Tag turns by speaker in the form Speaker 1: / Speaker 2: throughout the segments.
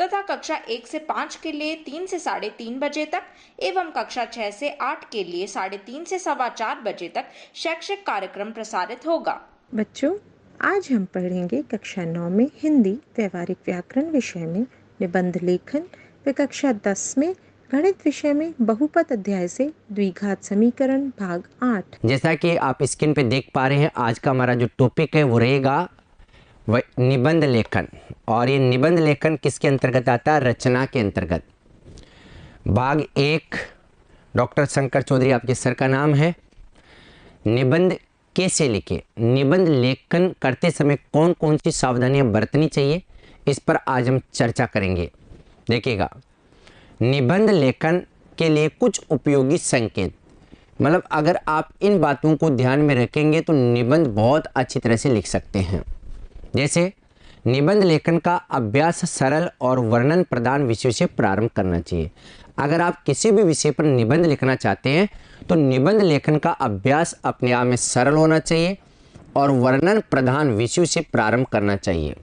Speaker 1: तथा कक्षा एक से पाँच के लिए तीन से साढ़े तीन बजे तक एवं कक्षा छः से आठ के लिए साढ़े तीन से सवा चार बजे तक शैक्षिक कार्यक्रम प्रसारित होगा
Speaker 2: बच्चों आज हम पढ़ेंगे कक्षा नौ में हिंदी व्यवहारिक व्याकरण विषय में निबंध लेखन व कक्षा दस में गणित विषय में बहुपद अध्याय से द्विघात समीकरण भाग आठ
Speaker 3: जैसा कि आप स्क्रीन पे देख पा रहे हैं आज का हमारा जो टॉपिक है वो रहेगा निबंध लेखन और ये निबंध लेखन किसके अंतर्गत आता है रचना के अंतर्गत भाग एक डॉक्टर शंकर चौधरी आपके सर का नाम है निबंध कैसे लिखे निबंध लेखन करते समय कौन कौन सी सावधानियां बरतनी चाहिए इस पर आज हम चर्चा करेंगे देखिएगा निबंध लेखन के लिए कुछ उपयोगी संकेत मतलब अगर आप इन बातों को ध्यान में रखेंगे तो निबंध बहुत अच्छी तरह से लिख सकते हैं जैसे निबंध लेखन का अभ्यास सरल और वर्णन प्रदान विषय से प्रारंभ करना चाहिए अगर आप किसी भी विषय पर निबंध लिखना चाहते हैं तो निबंध लेखन का अभ्यास अपने आप में सरल होना चाहिए और वर्णन प्रधान विषय से प्रारंभ करना चाहिए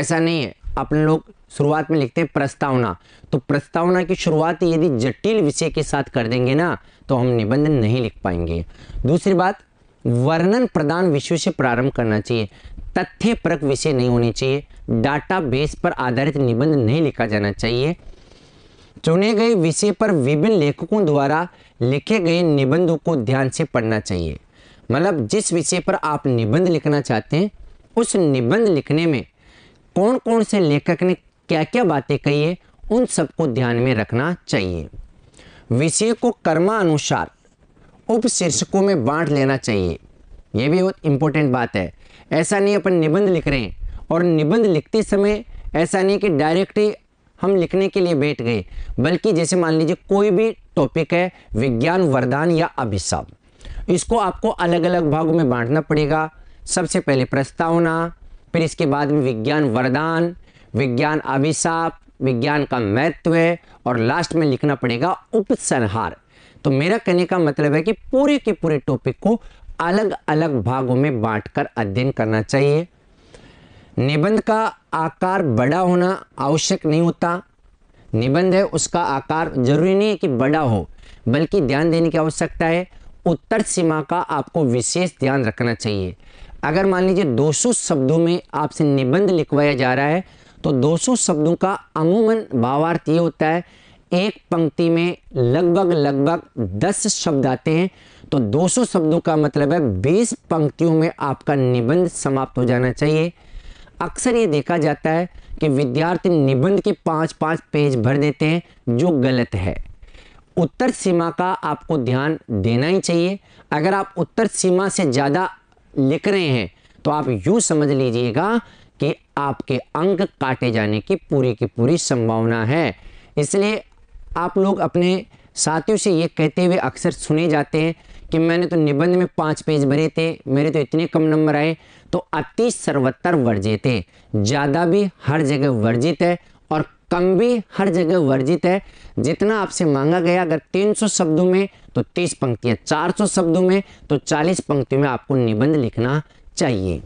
Speaker 3: ऐसा नहीं है अपन लोग शुरुआत में लिखते हैं प्रस्तावना तो प्रस्तावना की शुरुआत यदि जटिल विषय के साथ कर देंगे ना तो हम निबंध नहीं लिख पाएंगे दूसरी बात वर्णन प्रदान विषय से प्रारंभ करना चाहिए तथ्य परक विषय नहीं होने चाहिए डाटाबेस पर आधारित निबंध नहीं लिखा जाना चाहिए चुने गए विषय पर विभिन्न लेखकों द्वारा लिखे गए निबंधों को ध्यान से पढ़ना चाहिए मतलब जिस विषय पर आप निबंध लिखना चाहते हैं उस निबंध लिखने में कौन कौन से लेखक ने क्या क्या बातें कही है उन सबको ध्यान में रखना चाहिए विषय को कर्मानुसार उप शीर्षकों में बांट लेना चाहिए ये भी बहुत इंपॉर्टेंट बात है ऐसा नहीं अपन निबंध लिख रहे हैं और निबंध लिखते समय ऐसा नहीं कि डायरेक्ट हम लिखने के लिए बैठ गए बल्कि जैसे मान लीजिए कोई भी टॉपिक है विज्ञान वरदान या अभिशाप इसको आपको अलग अलग भागों में बांटना पड़ेगा सबसे पहले प्रस्तावना फिर इसके बाद में विज्ञान वरदान विज्ञान अभिशाप विज्ञान का महत्व है और लास्ट में लिखना पड़ेगा उपसंहार तो मेरा कहने का मतलब है कि पूरे के पूरे टॉपिक को अलग अलग भागों में बांटकर अध्ययन करना चाहिए निबंध का आकार बड़ा होना आवश्यक नहीं होता निबंध है उसका आकार जरूरी नहीं है कि बड़ा हो बल्कि ध्यान देने की आवश्यकता है उत्तर सीमा का आपको विशेष ध्यान रखना चाहिए अगर मान लीजिए 200 शब्दों में आपसे निबंध लिखवाया जा रहा है तो 200 शब्दों का अमूमन भावार्थ ये होता है एक पंक्ति में लगभग लगभग 10 शब्द आते हैं तो 200 शब्दों का मतलब है 20 पंक्तियों में आपका निबंध समाप्त हो जाना चाहिए अक्सर ये देखा जाता है कि विद्यार्थी निबंध के पांच पांच पेज भर देते हैं जो गलत है उत्तर सीमा का आपको ध्यान देना ही चाहिए अगर आप उत्तर सीमा से ज़्यादा लिख रहे हैं तो आप यू समझ लीजिएगा कि आपके अंक काटे जाने की पूरी की पूरी संभावना है इसलिए आप लोग अपने साथियों से ये कहते हुए अक्सर सुने जाते हैं कि मैंने तो निबंध में पाँच पेज भरे थे मेरे तो इतने कम नंबर आए तो अति सर्वत्र वर्जित है ज़्यादा भी हर जगह वर्जित है और कम भी हर जगह वर्जित है जितना आपसे मांगा गया अगर 300 शब्दों में तो 30 पंक्तियाँ 400 शब्दों में तो 40 पंक्तियों में आपको निबंध लिखना चाहिए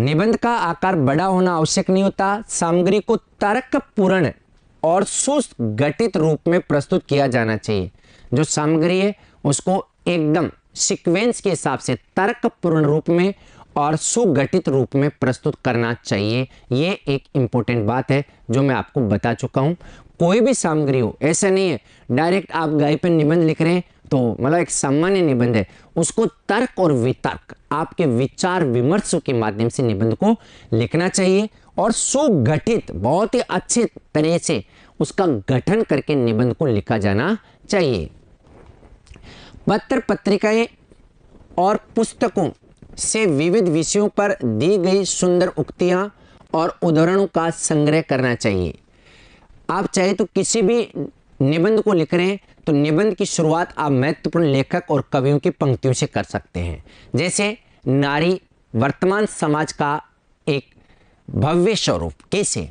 Speaker 3: निबंध का आकार बड़ा होना आवश्यक नहीं होता सामग्री को तर्क पूर्ण और सुगठित रूप में प्रस्तुत किया जाना चाहिए जो सामग्री है उसको एकदम सीक्वेंस के हिसाब से तर्कपूर्ण रूप में और सुगठित रूप में प्रस्तुत करना चाहिए ये एक इंपॉर्टेंट बात है जो मैं आपको बता चुका हूं कोई भी सामग्री हो ऐसा नहीं है डायरेक्ट आप गाय पर निबंध लिख रहे हैं तो मतलब एक सामान्य निबंध है उसको तर्क और वितर्क आपके विचार विमर्श के माध्यम से निबंध को लिखना चाहिए और सुगठित बहुत ही अच्छे तरह से उसका गठन करके निबंध को लिखा जाना चाहिए पत्र पत्रिकाएं और पुस्तकों से विविध विषयों पर दी गई सुंदर उक्तियां और उदाहरणों का संग्रह करना चाहिए आप चाहे तो किसी भी निबंध को लिख रहे हैं तो निबंध की शुरुआत आप महत्वपूर्ण लेखक और कवियों की पंक्तियों से कर सकते हैं जैसे नारी वर्तमान समाज का एक भव्य स्वरूप कैसे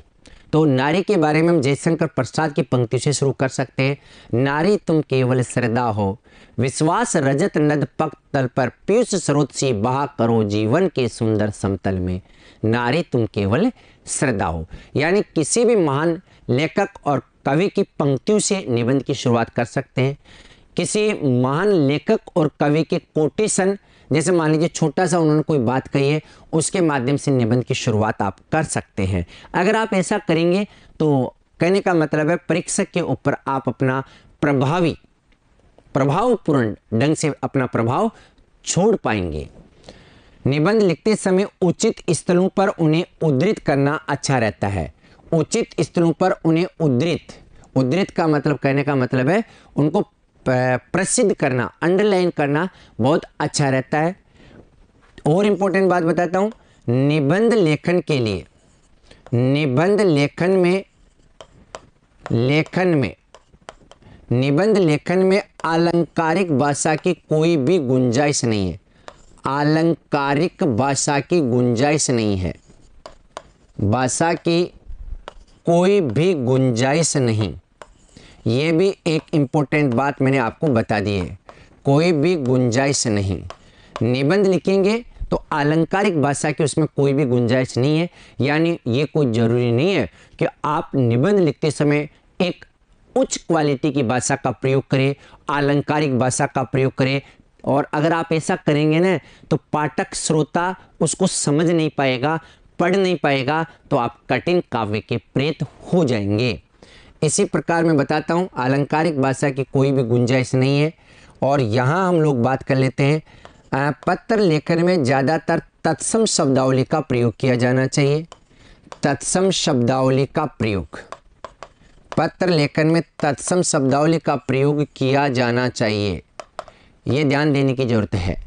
Speaker 3: तो नारी के बारे में हम जयशंकर प्रसाद की पंक्ति से शुरू कर सकते हैं नारी तुम केवल श्रद्धा हो विश्वास रजत नद पक तल पर पीयूष स्रोत सी बहा करो जीवन के सुंदर समतल में नारी तुम केवल श्रद्धा हो यानी किसी भी महान लेखक और कवि की पंक्तियों से निबंध की शुरुआत कर सकते हैं किसी महान लेखक और कवि के कोटेशन जैसे मान लीजिए छोटा सा उन्होंने कोई बात कही है उसके माध्यम से निबंध की शुरुआत आप कर सकते हैं अगर आप ऐसा करेंगे तो कहने का मतलब है परीक्षक के ऊपर आप अपना प्रभावी प्रभावपूर्ण ढंग से अपना प्रभाव छोड़ पाएंगे निबंध लिखते समय उचित स्थलों पर उन्हें उद्धृत करना अच्छा रहता है उचित स्थलों पर उन्हें उद्धृत उद्धृत का मतलब कहने का मतलब है उनको प्रसिद्ध करना अंडरलाइन करना बहुत अच्छा रहता है और इम्पोर्टेंट बात बताता हूँ निबंध लेखन के लिए निबंध लेखन में लेखन में निबंध लेखन में आलंकारिक भाषा की कोई भी गुंजाइश नहीं है आलंकारिक भाषा की गुंजाइश नहीं है भाषा की कोई भी गुंजाइश नहीं ये भी एक इम्पोर्टेंट बात मैंने आपको बता दी है कोई भी गुंजाइश नहीं निबंध लिखेंगे तो आलंकारिक भाषा की उसमें कोई भी गुंजाइश नहीं है यानी ये कोई ज़रूरी नहीं है कि आप निबंध लिखते समय एक उच्च क्वालिटी की भाषा का प्रयोग करें आलंकारिक भाषा का प्रयोग करें और अगर आप ऐसा करेंगे ना तो पाठक श्रोता उसको समझ नहीं पाएगा पढ़ नहीं पाएगा तो आप कठिन काव्य के प्रेत हो जाएंगे इसी प्रकार मैं बताता हूँ आलंकारिक भाषा की कोई भी गुंजाइश नहीं है और यहाँ हम लोग बात कर लेते हैं पत्र लेखन में ज़्यादातर तत्सम शब्दावली का प्रयोग किया जाना चाहिए तत्सम शब्दावली का प्रयोग पत्र लेखन में तत्सम शब्दावली का प्रयोग किया जाना चाहिए यह ध्यान देने की ज़रूरत है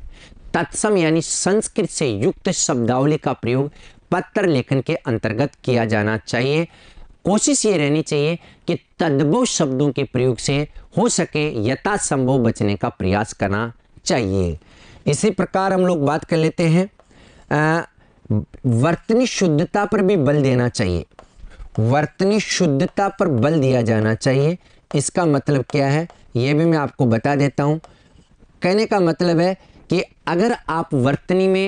Speaker 3: तत्सम यानी संस्कृत से युक्त शब्दावली का प्रयोग पत्र लेखन के अंतर्गत किया जाना चाहिए कोशिश ये रहनी चाहिए कि तद्भु शब्दों के प्रयोग से हो सके यथासंभव बचने का प्रयास करना चाहिए इसी प्रकार हम लोग बात कर लेते हैं वर्तनी शुद्धता पर भी बल देना चाहिए वर्तनी शुद्धता पर बल दिया जाना चाहिए इसका मतलब क्या है यह भी मैं आपको बता देता हूँ कहने का मतलब है कि अगर आप वर्तनी में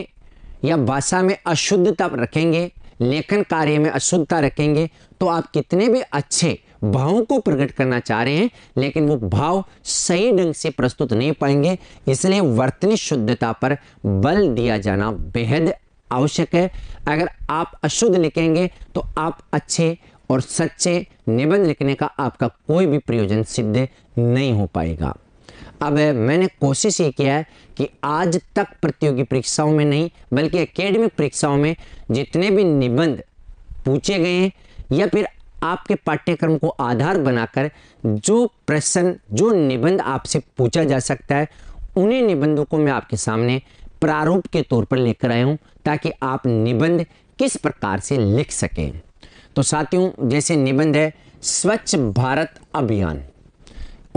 Speaker 3: या भाषा में अशुद्धता रखेंगे लेखन कार्य में अशुद्धता रखेंगे तो आप कितने भी अच्छे भावों को प्रकट करना चाह रहे हैं लेकिन वो भाव सही ढंग से प्रस्तुत नहीं पाएंगे इसलिए वर्तनी शुद्धता पर बल दिया जाना बेहद आवश्यक है अगर आप अशुद्ध लिखेंगे तो आप अच्छे और सच्चे निबंध लिखने का आपका कोई भी प्रयोजन सिद्ध नहीं हो पाएगा अब मैंने कोशिश ये किया है कि आज तक प्रतियोगी परीक्षाओं में नहीं बल्कि एकेडमिक परीक्षाओं में जितने भी निबंध पूछे गए हैं या फिर आपके पाठ्यक्रम को आधार बनाकर जो प्रश्न जो निबंध आपसे पूछा जा सकता है उन्हीं निबंधों को मैं आपके सामने प्रारूप के तौर पर लेकर आया हूँ ताकि आप निबंध किस प्रकार से लिख सकें तो साथियों जैसे निबंध है स्वच्छ भारत अभियान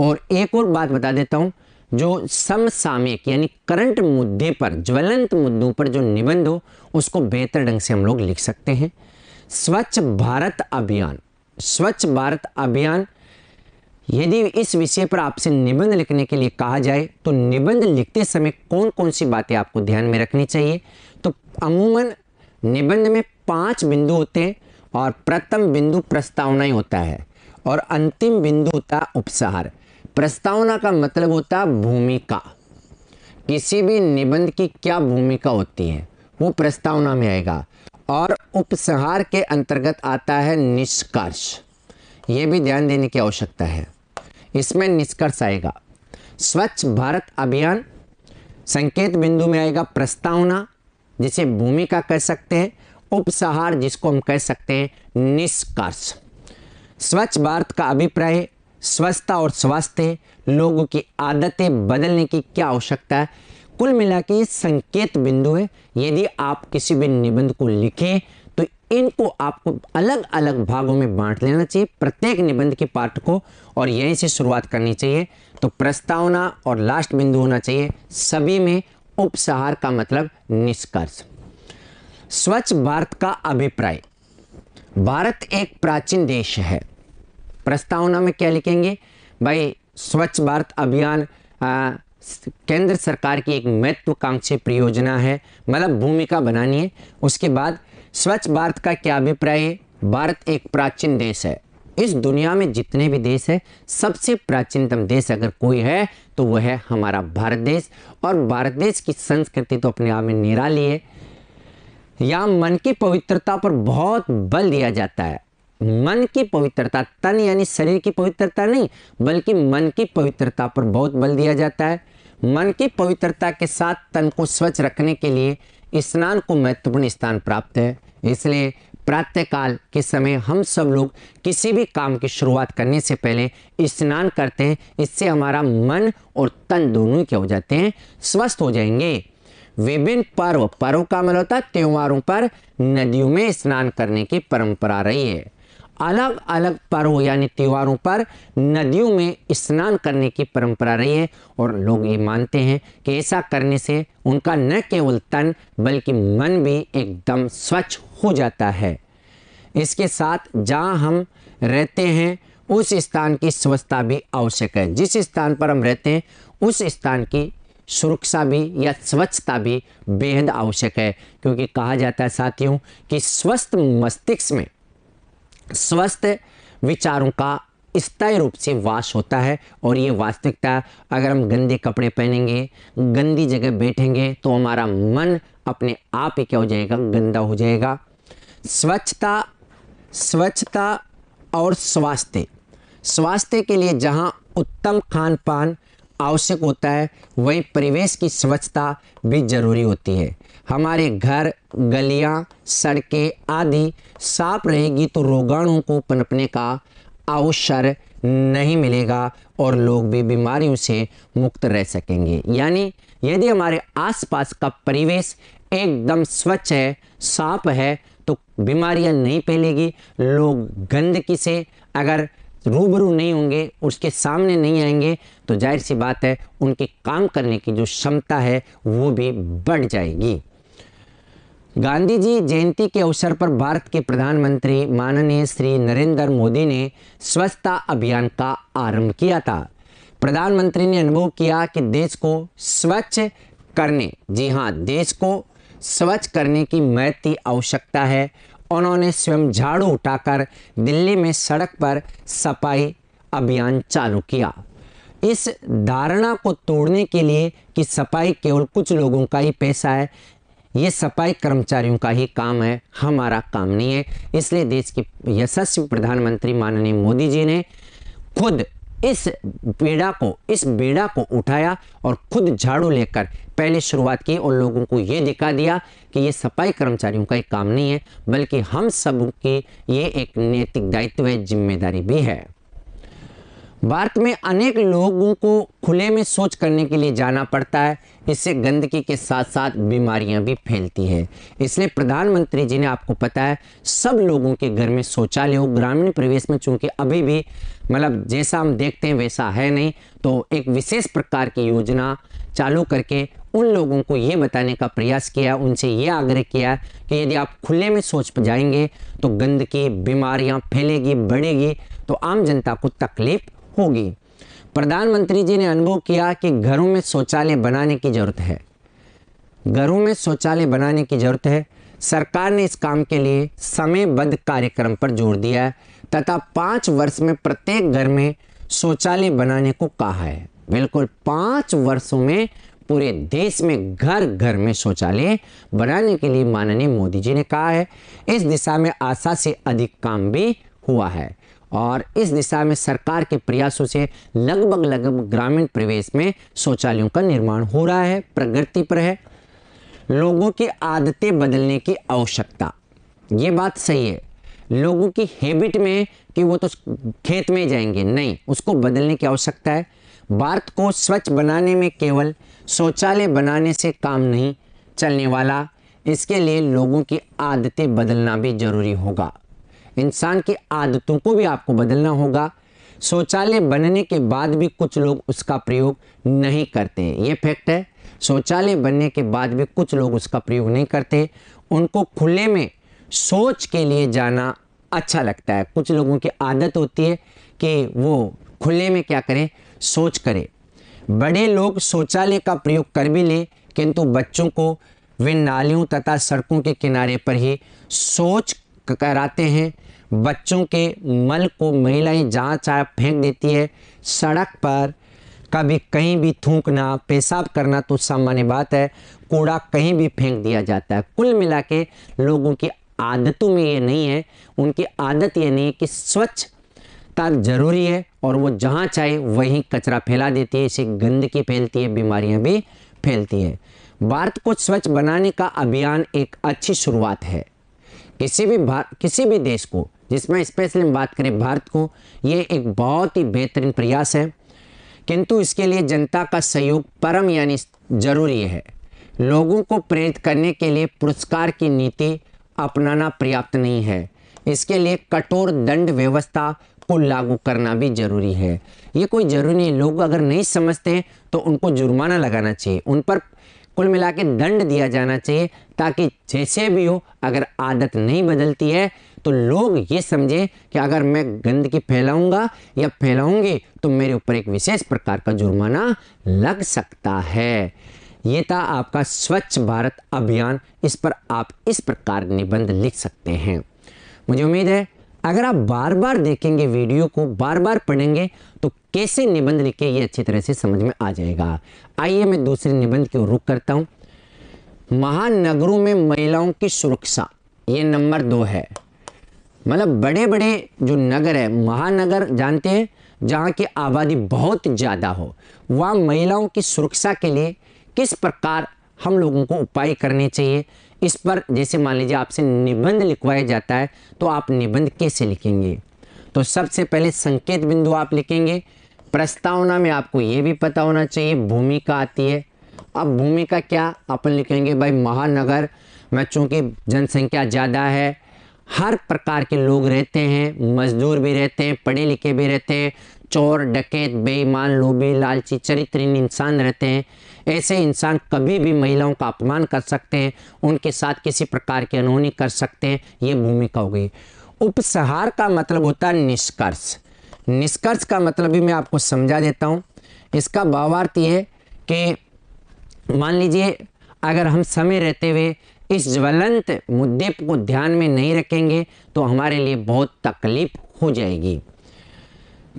Speaker 3: और एक और बात बता देता हूं जो समसामयिक यानी करंट मुद्दे पर ज्वलंत मुद्दों पर जो निबंध हो उसको बेहतर ढंग से हम लोग लिख सकते हैं स्वच्छ भारत अभियान स्वच्छ भारत अभियान यदि इस विषय पर आपसे निबंध लिखने के लिए कहा जाए तो निबंध लिखते समय कौन कौन सी बातें आपको ध्यान में रखनी चाहिए तो अमूमन निबंध में पांच बिंदु होते हैं और प्रथम बिंदु प्रस्तावना ही होता है और अंतिम बिंदु होता है उपसार प्रस्तावना का मतलब होता है भूमिका किसी भी निबंध की क्या भूमिका होती है वो प्रस्तावना में आएगा और उपसंहार के अंतर्गत आता है निष्कर्ष ये भी ध्यान देने की आवश्यकता है इसमें निष्कर्ष आएगा स्वच्छ भारत अभियान संकेत बिंदु में आएगा प्रस्तावना जिसे भूमिका कह सकते हैं उपसहार जिसको हम कह सकते हैं निष्कर्ष स्वच्छ भारत का अभिप्राय स्वच्छता और स्वास्थ्य लोगों की आदतें बदलने की क्या आवश्यकता है कुल मिला के संकेत बिंदु है यदि आप किसी भी निबंध को लिखें तो इनको आपको अलग अलग भागों में बांट लेना चाहिए प्रत्येक निबंध के पार्ट को और यहीं से शुरुआत करनी चाहिए तो प्रस्तावना और लास्ट बिंदु होना चाहिए सभी में उपसहार का मतलब निष्कर्ष स्वच्छ भारत का अभिप्राय भारत एक प्राचीन देश है प्रस्तावना में क्या लिखेंगे भाई स्वच्छ भारत अभियान केंद्र सरकार की एक महत्वाकांक्षी परियोजना है मतलब भूमिका बनानी है उसके बाद स्वच्छ भारत का क्या अभिप्राय है भारत एक प्राचीन देश है इस दुनिया में जितने भी देश है सबसे प्राचीनतम देश अगर कोई है तो वह है हमारा भारत देश और भारत देश की संस्कृति तो अपने आप में निराली है यहाँ मन की पवित्रता पर बहुत बल दिया जाता है मन की पवित्रता तन यानी शरीर की पवित्रता नहीं बल्कि मन की पवित्रता पर बहुत बल दिया जाता है मन की पवित्रता के साथ तन को स्वच्छ रखने के लिए स्नान को महत्वपूर्ण स्थान प्राप्त है इसलिए प्रातःकाल के समय हम सब लोग किसी भी काम की शुरुआत करने से पहले स्नान करते हैं इससे हमारा मन और तन दोनों क्या हो जाते हैं स्वस्थ हो जाएंगे विभिन्न पर्व पर्व का मतलब होता है त्योहारों पर नदियों में स्नान करने की परंपरा रही है अलग अलग पर्व यानी त्योहारों पर नदियों में स्नान करने की परंपरा रही है और लोग ये मानते हैं कि ऐसा करने से उनका न केवल तन बल्कि मन भी एकदम स्वच्छ हो जाता है इसके साथ जहाँ हम रहते हैं उस स्थान की स्वच्छता भी आवश्यक है जिस स्थान पर हम रहते हैं उस स्थान की सुरक्षा भी या स्वच्छता भी बेहद आवश्यक है क्योंकि कहा जाता है साथियों कि स्वस्थ मस्तिष्क में स्वस्थ विचारों का स्थायी रूप से वास होता है और ये वास्तविकता अगर हम गंदे कपड़े पहनेंगे गंदी जगह बैठेंगे तो हमारा मन अपने आप ही क्या हो जाएगा गंदा हो जाएगा स्वच्छता स्वच्छता और स्वास्थ्य स्वास्थ्य के लिए जहाँ उत्तम खान पान आवश्यक होता है वहीं परिवेश की स्वच्छता भी जरूरी होती है हमारे घर गलियां, सड़कें आदि साफ रहेगी तो रोगाणुओं को पनपने का अवसर नहीं मिलेगा और लोग भी बीमारियों से मुक्त रह सकेंगे यानी यदि हमारे आसपास का परिवेश एकदम स्वच्छ है साफ है तो बीमारियां नहीं फैलेगी लोग गंदगी से अगर रूबरू नहीं होंगे उसके सामने नहीं आएंगे तो जाहिर सी बात है उनके काम करने की जो क्षमता है वो भी बढ़ जाएगी गांधी जी जयंती के अवसर पर भारत के प्रधानमंत्री माननीय श्री नरेंद्र मोदी ने स्वच्छता अभियान का आरंभ किया था प्रधानमंत्री ने अनुभव किया कि देश को स्वच्छ करने जी हाँ देश को स्वच्छ करने की महती आवश्यकता है उन्होंने स्वयं झाड़ू उठाकर दिल्ली में सड़क पर सफाई अभियान चालू किया इस धारणा को तोड़ने के लिए कि सफाई केवल कुछ लोगों का ही पैसा है ये सफाई कर्मचारियों का ही काम है हमारा काम नहीं है इसलिए देश के यशस्वी प्रधानमंत्री माननीय मोदी जी ने खुद इस बेड़ा को इस बेड़ा को उठाया और खुद झाड़ू लेकर पहले शुरुआत की और लोगों को ये दिखा दिया कि ये सफाई कर्मचारियों का एक काम नहीं है बल्कि हम सब की ये एक नैतिक दायित्व है जिम्मेदारी भी है भारत में अनेक लोगों को खुले में शौच करने के लिए जाना पड़ता है इससे गंदगी के साथ साथ बीमारियां भी फैलती है इसलिए प्रधानमंत्री जी ने आपको पता है सब लोगों के घर में शौचालय हो ग्रामीण प्रवेश में चूंकि अभी भी मतलब जैसा हम देखते हैं वैसा है नहीं तो एक विशेष प्रकार की योजना चालू करके उन लोगों को ये बताने का प्रयास किया उनसे ये आग्रह किया कि यदि आप खुले में सोच जाएंगे तो गंदगी बीमारियां फैलेगी बढ़ेगी तो आम जनता को तकलीफ होगी प्रधानमंत्री जी ने अनुभव किया कि घरों में शौचालय बनाने की जरूरत है घरों में शौचालय बनाने की जरूरत है सरकार ने इस काम के लिए समयबद्ध कार्यक्रम पर जोर दिया है तथा पांच वर्ष में प्रत्येक घर में शौचालय बनाने को कहा है बिल्कुल पांच वर्षों में पूरे देश में घर घर में शौचालय बनाने के लिए माननीय मोदी जी ने कहा है इस दिशा में आशा से अधिक काम भी हुआ है और इस दिशा में सरकार के प्रयासों से लगभग लगभग ग्रामीण प्रवेश में शौचालयों का निर्माण हो रहा है प्रगति पर है लोगों की आदतें बदलने की आवश्यकता ये बात सही है लोगों की हैबिट में कि वो तो खेत में जाएंगे नहीं उसको बदलने की आवश्यकता है भारत को स्वच्छ बनाने में केवल शौचालय बनाने से काम नहीं चलने वाला इसके लिए लोगों की आदतें बदलना भी जरूरी होगा इंसान की आदतों को भी आपको बदलना होगा शौचालय बनने के बाद भी कुछ लोग उसका प्रयोग नहीं करते ये फैक्ट है शौचालय बनने के बाद भी कुछ लोग उसका प्रयोग नहीं करते उनको खुले में सोच के लिए जाना अच्छा लगता है कुछ लोगों की आदत होती है कि वो खुले में क्या करें सोच करें बड़े लोग शौचालय का प्रयोग कर भी लें किंतु बच्चों को वे नालियों तथा सड़कों के किनारे पर ही सोच कराते हैं बच्चों के मल को महिलाएं जहाँ चाहे फेंक देती है सड़क पर कभी कहीं भी थूकना पेशाब करना तो सामान्य बात है कूड़ा कहीं भी फेंक दिया जाता है कुल मिला के लोगों की आदतों में ये नहीं है उनकी आदत ये नहीं है कि स्वच्छता जरूरी है और वो जहाँ चाहे वहीं कचरा फैला देती है इसे गंदगी फैलती है बीमारियाँ भी फैलती है भारत को स्वच्छ बनाने का अभियान एक अच्छी शुरुआत है किसी भी किसी भी देश को जिसमें स्पेशली हम बात करें भारत को ये एक बहुत ही बेहतरीन प्रयास है किंतु इसके लिए जनता का सहयोग परम यानी जरूरी है लोगों को प्रेरित करने के लिए पुरस्कार की नीति अपनाना पर्याप्त नहीं है इसके लिए कठोर दंड व्यवस्था को लागू करना भी जरूरी है ये कोई जरूरी नहीं लोग अगर नहीं समझते तो उनको जुर्माना लगाना चाहिए उन पर कुल मिला के दंड दिया जाना चाहिए ताकि जैसे भी हो अगर आदत नहीं बदलती है तो लोग ये समझें कि अगर मैं गंदगी फैलाऊंगा या फैलाऊंगी तो मेरे ऊपर एक विशेष प्रकार का जुर्माना लग सकता है ये था आपका स्वच्छ भारत अभियान इस पर आप इस प्रकार निबंध लिख सकते हैं मुझे उम्मीद है अगर आप बार बार देखेंगे वीडियो को बार बार पढ़ेंगे तो कैसे निबंध लिखे ये अच्छी तरह से समझ में आ जाएगा आइए मैं दूसरे निबंध की ओर रुख करता हूँ महानगरों में महिलाओं की सुरक्षा ये नंबर दो है मतलब बड़े बड़े जो नगर है महानगर जानते हैं जहाँ की आबादी बहुत ज़्यादा हो वहाँ महिलाओं की सुरक्षा के लिए किस प्रकार हम लोगों को उपाय करने चाहिए इस पर जैसे मान लीजिए आपसे निबंध लिखवाया जाता है तो आप निबंध कैसे लिखेंगे तो सबसे पहले संकेत बिंदु आप लिखेंगे प्रस्तावना में आपको ये भी पता होना चाहिए भूमिका आती है अब भूमिका क्या अपन लिखेंगे भाई महानगर में चूँकि जनसंख्या ज़्यादा है हर प्रकार के लोग रहते हैं मजदूर भी रहते हैं पढ़े लिखे भी रहते हैं चोर डकैत बेईमान लोभी लालची चरित्रहीन इंसान रहते हैं ऐसे इंसान कभी भी महिलाओं का अपमान कर सकते हैं उनके साथ किसी प्रकार की अनहोनी कर सकते हैं ये भूमिका हो गई उपसहार का मतलब होता है निष्कर्ष निष्कर्ष का मतलब भी मैं आपको समझा देता हूँ इसका भावार्थ ये है कि मान लीजिए अगर हम समय रहते हुए इस ज्वलंत मुद्दे को ध्यान में नहीं रखेंगे तो हमारे लिए बहुत तकलीफ हो जाएगी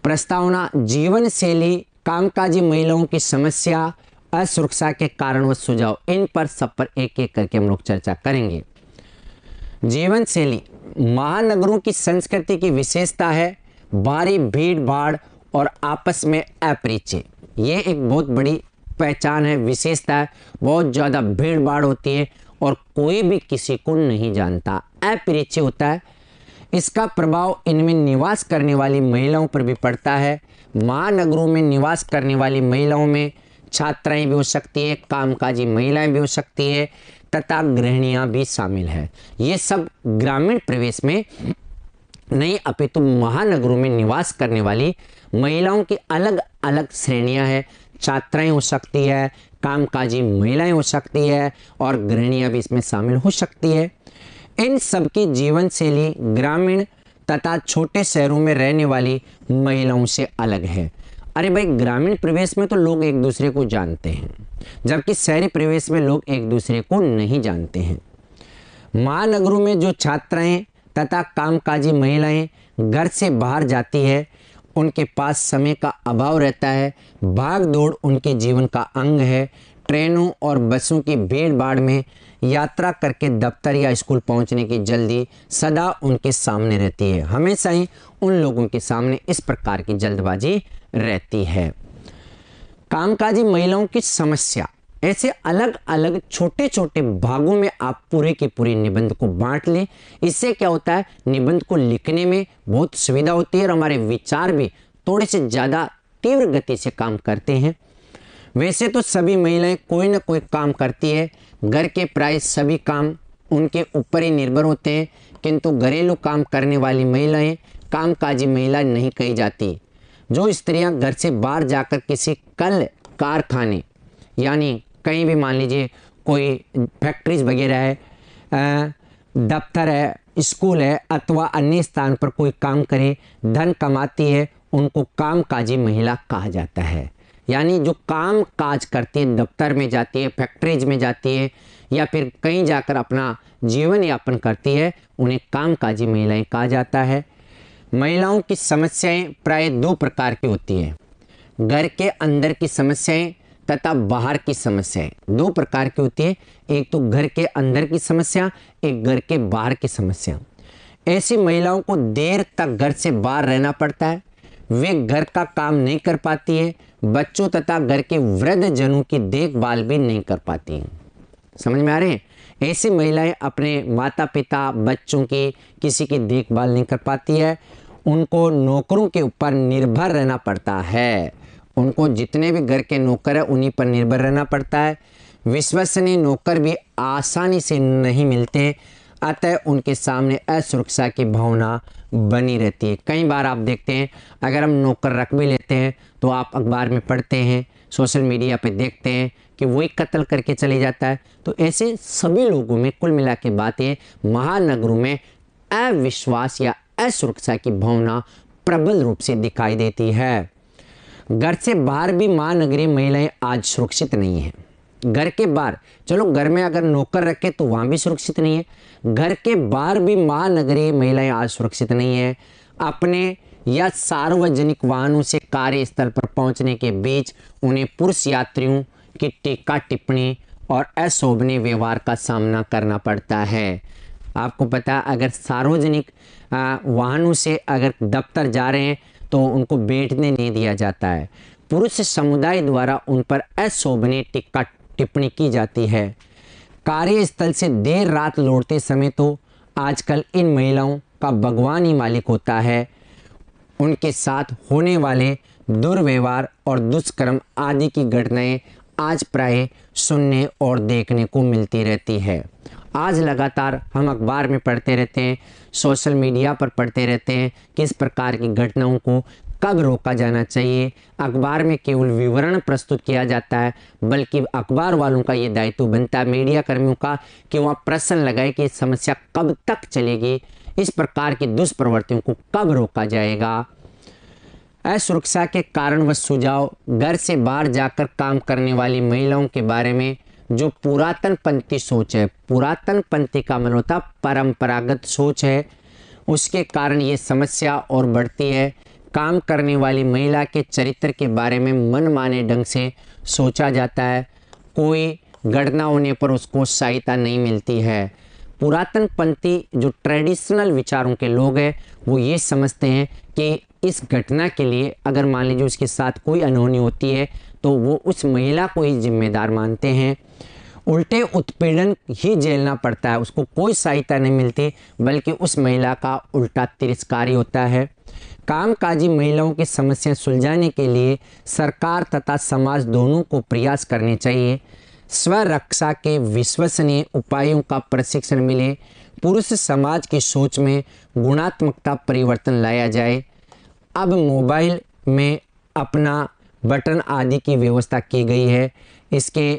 Speaker 3: प्रस्तावना जीवन शैली कामकाजी महिलाओं की समस्या असुरक्षा के कारण व सुझाव इन पर सब पर एक एक करके हम लोग चर्चा करेंगे जीवन शैली महानगरों की संस्कृति की विशेषता है भारी भीड़ भाड़ और आपस में अपरिचय यह एक बहुत बड़ी पहचान है विशेषता है बहुत ज़्यादा भीड़ भाड़ होती है और कोई भी किसी को नहीं जानता अपरिचय होता है इसका प्रभाव इनमें निवास करने वाली महिलाओं पर भी पड़ता है महानगरों में निवास करने वाली महिलाओं में छात्राएं भी हो सकती है कामकाजी महिलाएं भी हो सकती है तथा गृहणियां भी शामिल है ये सब ग्रामीण प्रवेश में नहीं अपितु महानगरों में निवास करने वाली महिलाओं की अलग अलग श्रेणियां है छात्राएं हो सकती है कामकाजी महिलाएं हो सकती है और गृहणियाँ भी इसमें शामिल हो सकती है इन सबकी जीवन शैली ग्रामीण तथा छोटे शहरों में रहने वाली महिलाओं से अलग है अरे भाई ग्रामीण प्रवेश में तो लोग एक दूसरे को जानते हैं जबकि शहरी प्रवेश में लोग एक दूसरे को नहीं जानते हैं महानगरों में जो छात्राएं तथा कामकाजी महिलाएं घर से बाहर जाती है उनके पास समय का अभाव रहता है भाग दौड़ उनके जीवन का अंग है ट्रेनों और बसों की भीड़ भाड़ में यात्रा करके दफ्तर या स्कूल पहुंचने की जल्दी सदा उनके सामने रहती है हमेशा ही उन लोगों के सामने इस प्रकार की जल्दबाजी रहती है कामकाजी महिलाओं की समस्या ऐसे अलग अलग छोटे छोटे भागों में आप पूरे के पूरे निबंध को बांट लें इससे क्या होता है निबंध को लिखने में बहुत सुविधा होती है और हमारे विचार भी थोड़े से ज़्यादा तीव्र गति से काम करते हैं वैसे तो सभी महिलाएं कोई ना कोई काम करती है घर के प्राय सभी काम उनके ऊपर ही निर्भर होते हैं किंतु घरेलू काम करने वाली महिलाएं कामकाजी महिला नहीं कही जाती जो स्त्रियां घर से बाहर जाकर किसी कल कारखाने यानी कहीं भी मान लीजिए कोई फैक्ट्रीज वगैरह है दफ्तर है स्कूल है अथवा अन्य स्थान पर कोई काम करे धन कमाती है उनको कामकाजी महिला कहा जाता है यानी जो काम काज करती है दफ्तर में जाती है फैक्ट्रीज में जाती है या फिर कहीं जाकर अपना जीवन यापन करती है उन्हें कामकाजी महिलाएं कहा जाता है महिलाओं की समस्याएं प्राय दो प्रकार की होती हैं घर के अंदर की समस्याएं तथा बाहर की समस्याएं दो प्रकार की होती है एक तो घर के अंदर की समस्या एक घर के बाहर की समस्या ऐसी महिलाओं को देर तक घर से बाहर रहना पड़ता है वे घर का काम नहीं कर पाती है बच्चों तथा घर के वृद्ध जनों की देखभाल भी नहीं कर पाती हैं समझ में आ रहे हैं ऐसी महिलाएं अपने माता पिता बच्चों की किसी की देखभाल नहीं कर पाती है उनको नौकरों के ऊपर निर्भर रहना पड़ता है उनको जितने भी घर के नौकर हैं उन्हीं पर निर्भर रहना पड़ता है विश्वसनीय नौकर भी आसानी से नहीं मिलते अतः उनके सामने असुरक्षा की भावना बनी रहती है कई बार आप देखते हैं अगर हम नौकर रख भी लेते हैं तो आप अखबार में पढ़ते हैं सोशल मीडिया पर देखते हैं कि वही कत्ल करके चले जाता है तो ऐसे सभी लोगों में कुल मिला के बात ये महानगरों में अविश्वास या असुरक्षा की भावना प्रबल रूप से दिखाई देती है घर से बाहर भी महानगरीय महिलाएं आज सुरक्षित नहीं है घर के बाहर चलो घर में अगर नौकर रखे तो वहाँ भी सुरक्षित नहीं है घर के बाहर भी महानगरीय महिलाएं आज सुरक्षित नहीं है अपने या सार्वजनिक वाहनों से कार्यस्थल पर पहुंचने के बीच उन्हें पुरुष यात्रियों की टीका टिप्पणी और अशोभनीय व्यवहार का सामना करना पड़ता है आपको पता अगर सार्वजनिक वाहनों से अगर दफ्तर जा रहे हैं तो उनको बैठने नहीं दिया जाता है पुरुष समुदाय द्वारा उन पर अशोभनीय टिक्का टिप्पणी की जाती है कार्यस्थल से देर रात लौटते समय तो आजकल इन महिलाओं का भगवान ही मालिक होता है उनके साथ होने वाले दुर्व्यवहार और दुष्कर्म आदि की घटनाएं आज प्राय सुनने और देखने को मिलती रहती है आज लगातार हम अखबार में पढ़ते रहते हैं सोशल मीडिया पर पढ़ते रहते हैं किस प्रकार की घटनाओं को कब रोका जाना चाहिए अखबार में केवल विवरण प्रस्तुत किया जाता है बल्कि अखबार वालों का ये दायित्व बनता है मीडिया कर्मियों का कि वहाँ प्रश्न लगाए कि समस्या कब तक चलेगी इस प्रकार की दुष्प्रवृत्तियों को कब रोका जाएगा असुरक्षा के कारण व सुझाव घर से बाहर जाकर काम करने वाली महिलाओं के बारे में जो पुरातन पंथ की सोच है पुरातन पंथी का मन होता परंपरागत सोच है उसके कारण ये समस्या और बढ़ती है काम करने वाली महिला के चरित्र के बारे में मन माने ढंग से सोचा जाता है कोई गणना होने पर उसको सहायता नहीं मिलती है पुरातन पंथी जो ट्रेडिशनल विचारों के लोग हैं वो ये समझते हैं कि इस घटना के लिए अगर मान लीजिए उसके साथ कोई अनहोनी होती है तो वो उस महिला को ही जिम्मेदार मानते हैं उल्टे उत्पीड़न ही झेलना पड़ता है उसको कोई सहायता नहीं मिलती बल्कि उस महिला का उल्टा तिरस्कार ही होता है कामकाजी महिलाओं की समस्याएं सुलझाने के लिए सरकार तथा समाज दोनों को प्रयास करने चाहिए स्वरक्षा के विश्वसनीय उपायों का प्रशिक्षण मिले पुरुष समाज की सोच में गुणात्मकता परिवर्तन लाया जाए अब मोबाइल में अपना बटन आदि की व्यवस्था की गई है इसके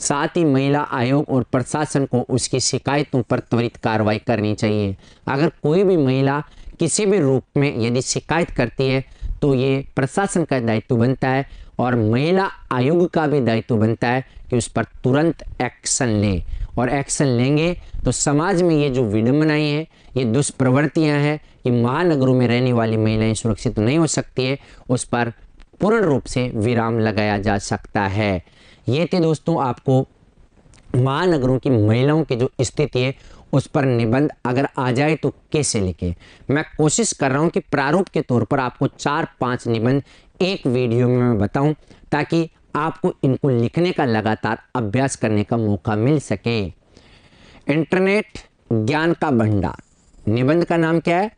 Speaker 3: साथ ही महिला आयोग और प्रशासन को उसकी शिकायतों पर त्वरित कार्रवाई करनी चाहिए अगर कोई भी महिला किसी भी रूप में यदि शिकायत करती है तो ये प्रशासन का दायित्व बनता है और महिला आयोग का भी दायित्व बनता है कि उस पर तुरंत एक्शन लें और एक्शन लेंगे तो समाज में ये जो विडम्बनाएँ हैं ये दुष्प्रवृत्तियाँ हैं कि महानगरों में रहने वाली महिलाएं सुरक्षित नहीं हो सकती है उस पर पूर्ण रूप से विराम लगाया जा सकता है ये थे दोस्तों आपको महानगरों की महिलाओं की जो स्थिति है उस पर निबंध अगर आ जाए तो कैसे लिखे मैं कोशिश कर रहा हूँ कि प्रारूप के तौर पर आपको चार पांच निबंध एक वीडियो में मैं बताऊं ताकि आपको इनको लिखने का लगातार अभ्यास करने का मौका मिल सके इंटरनेट ज्ञान का भंडार निबंध का नाम क्या है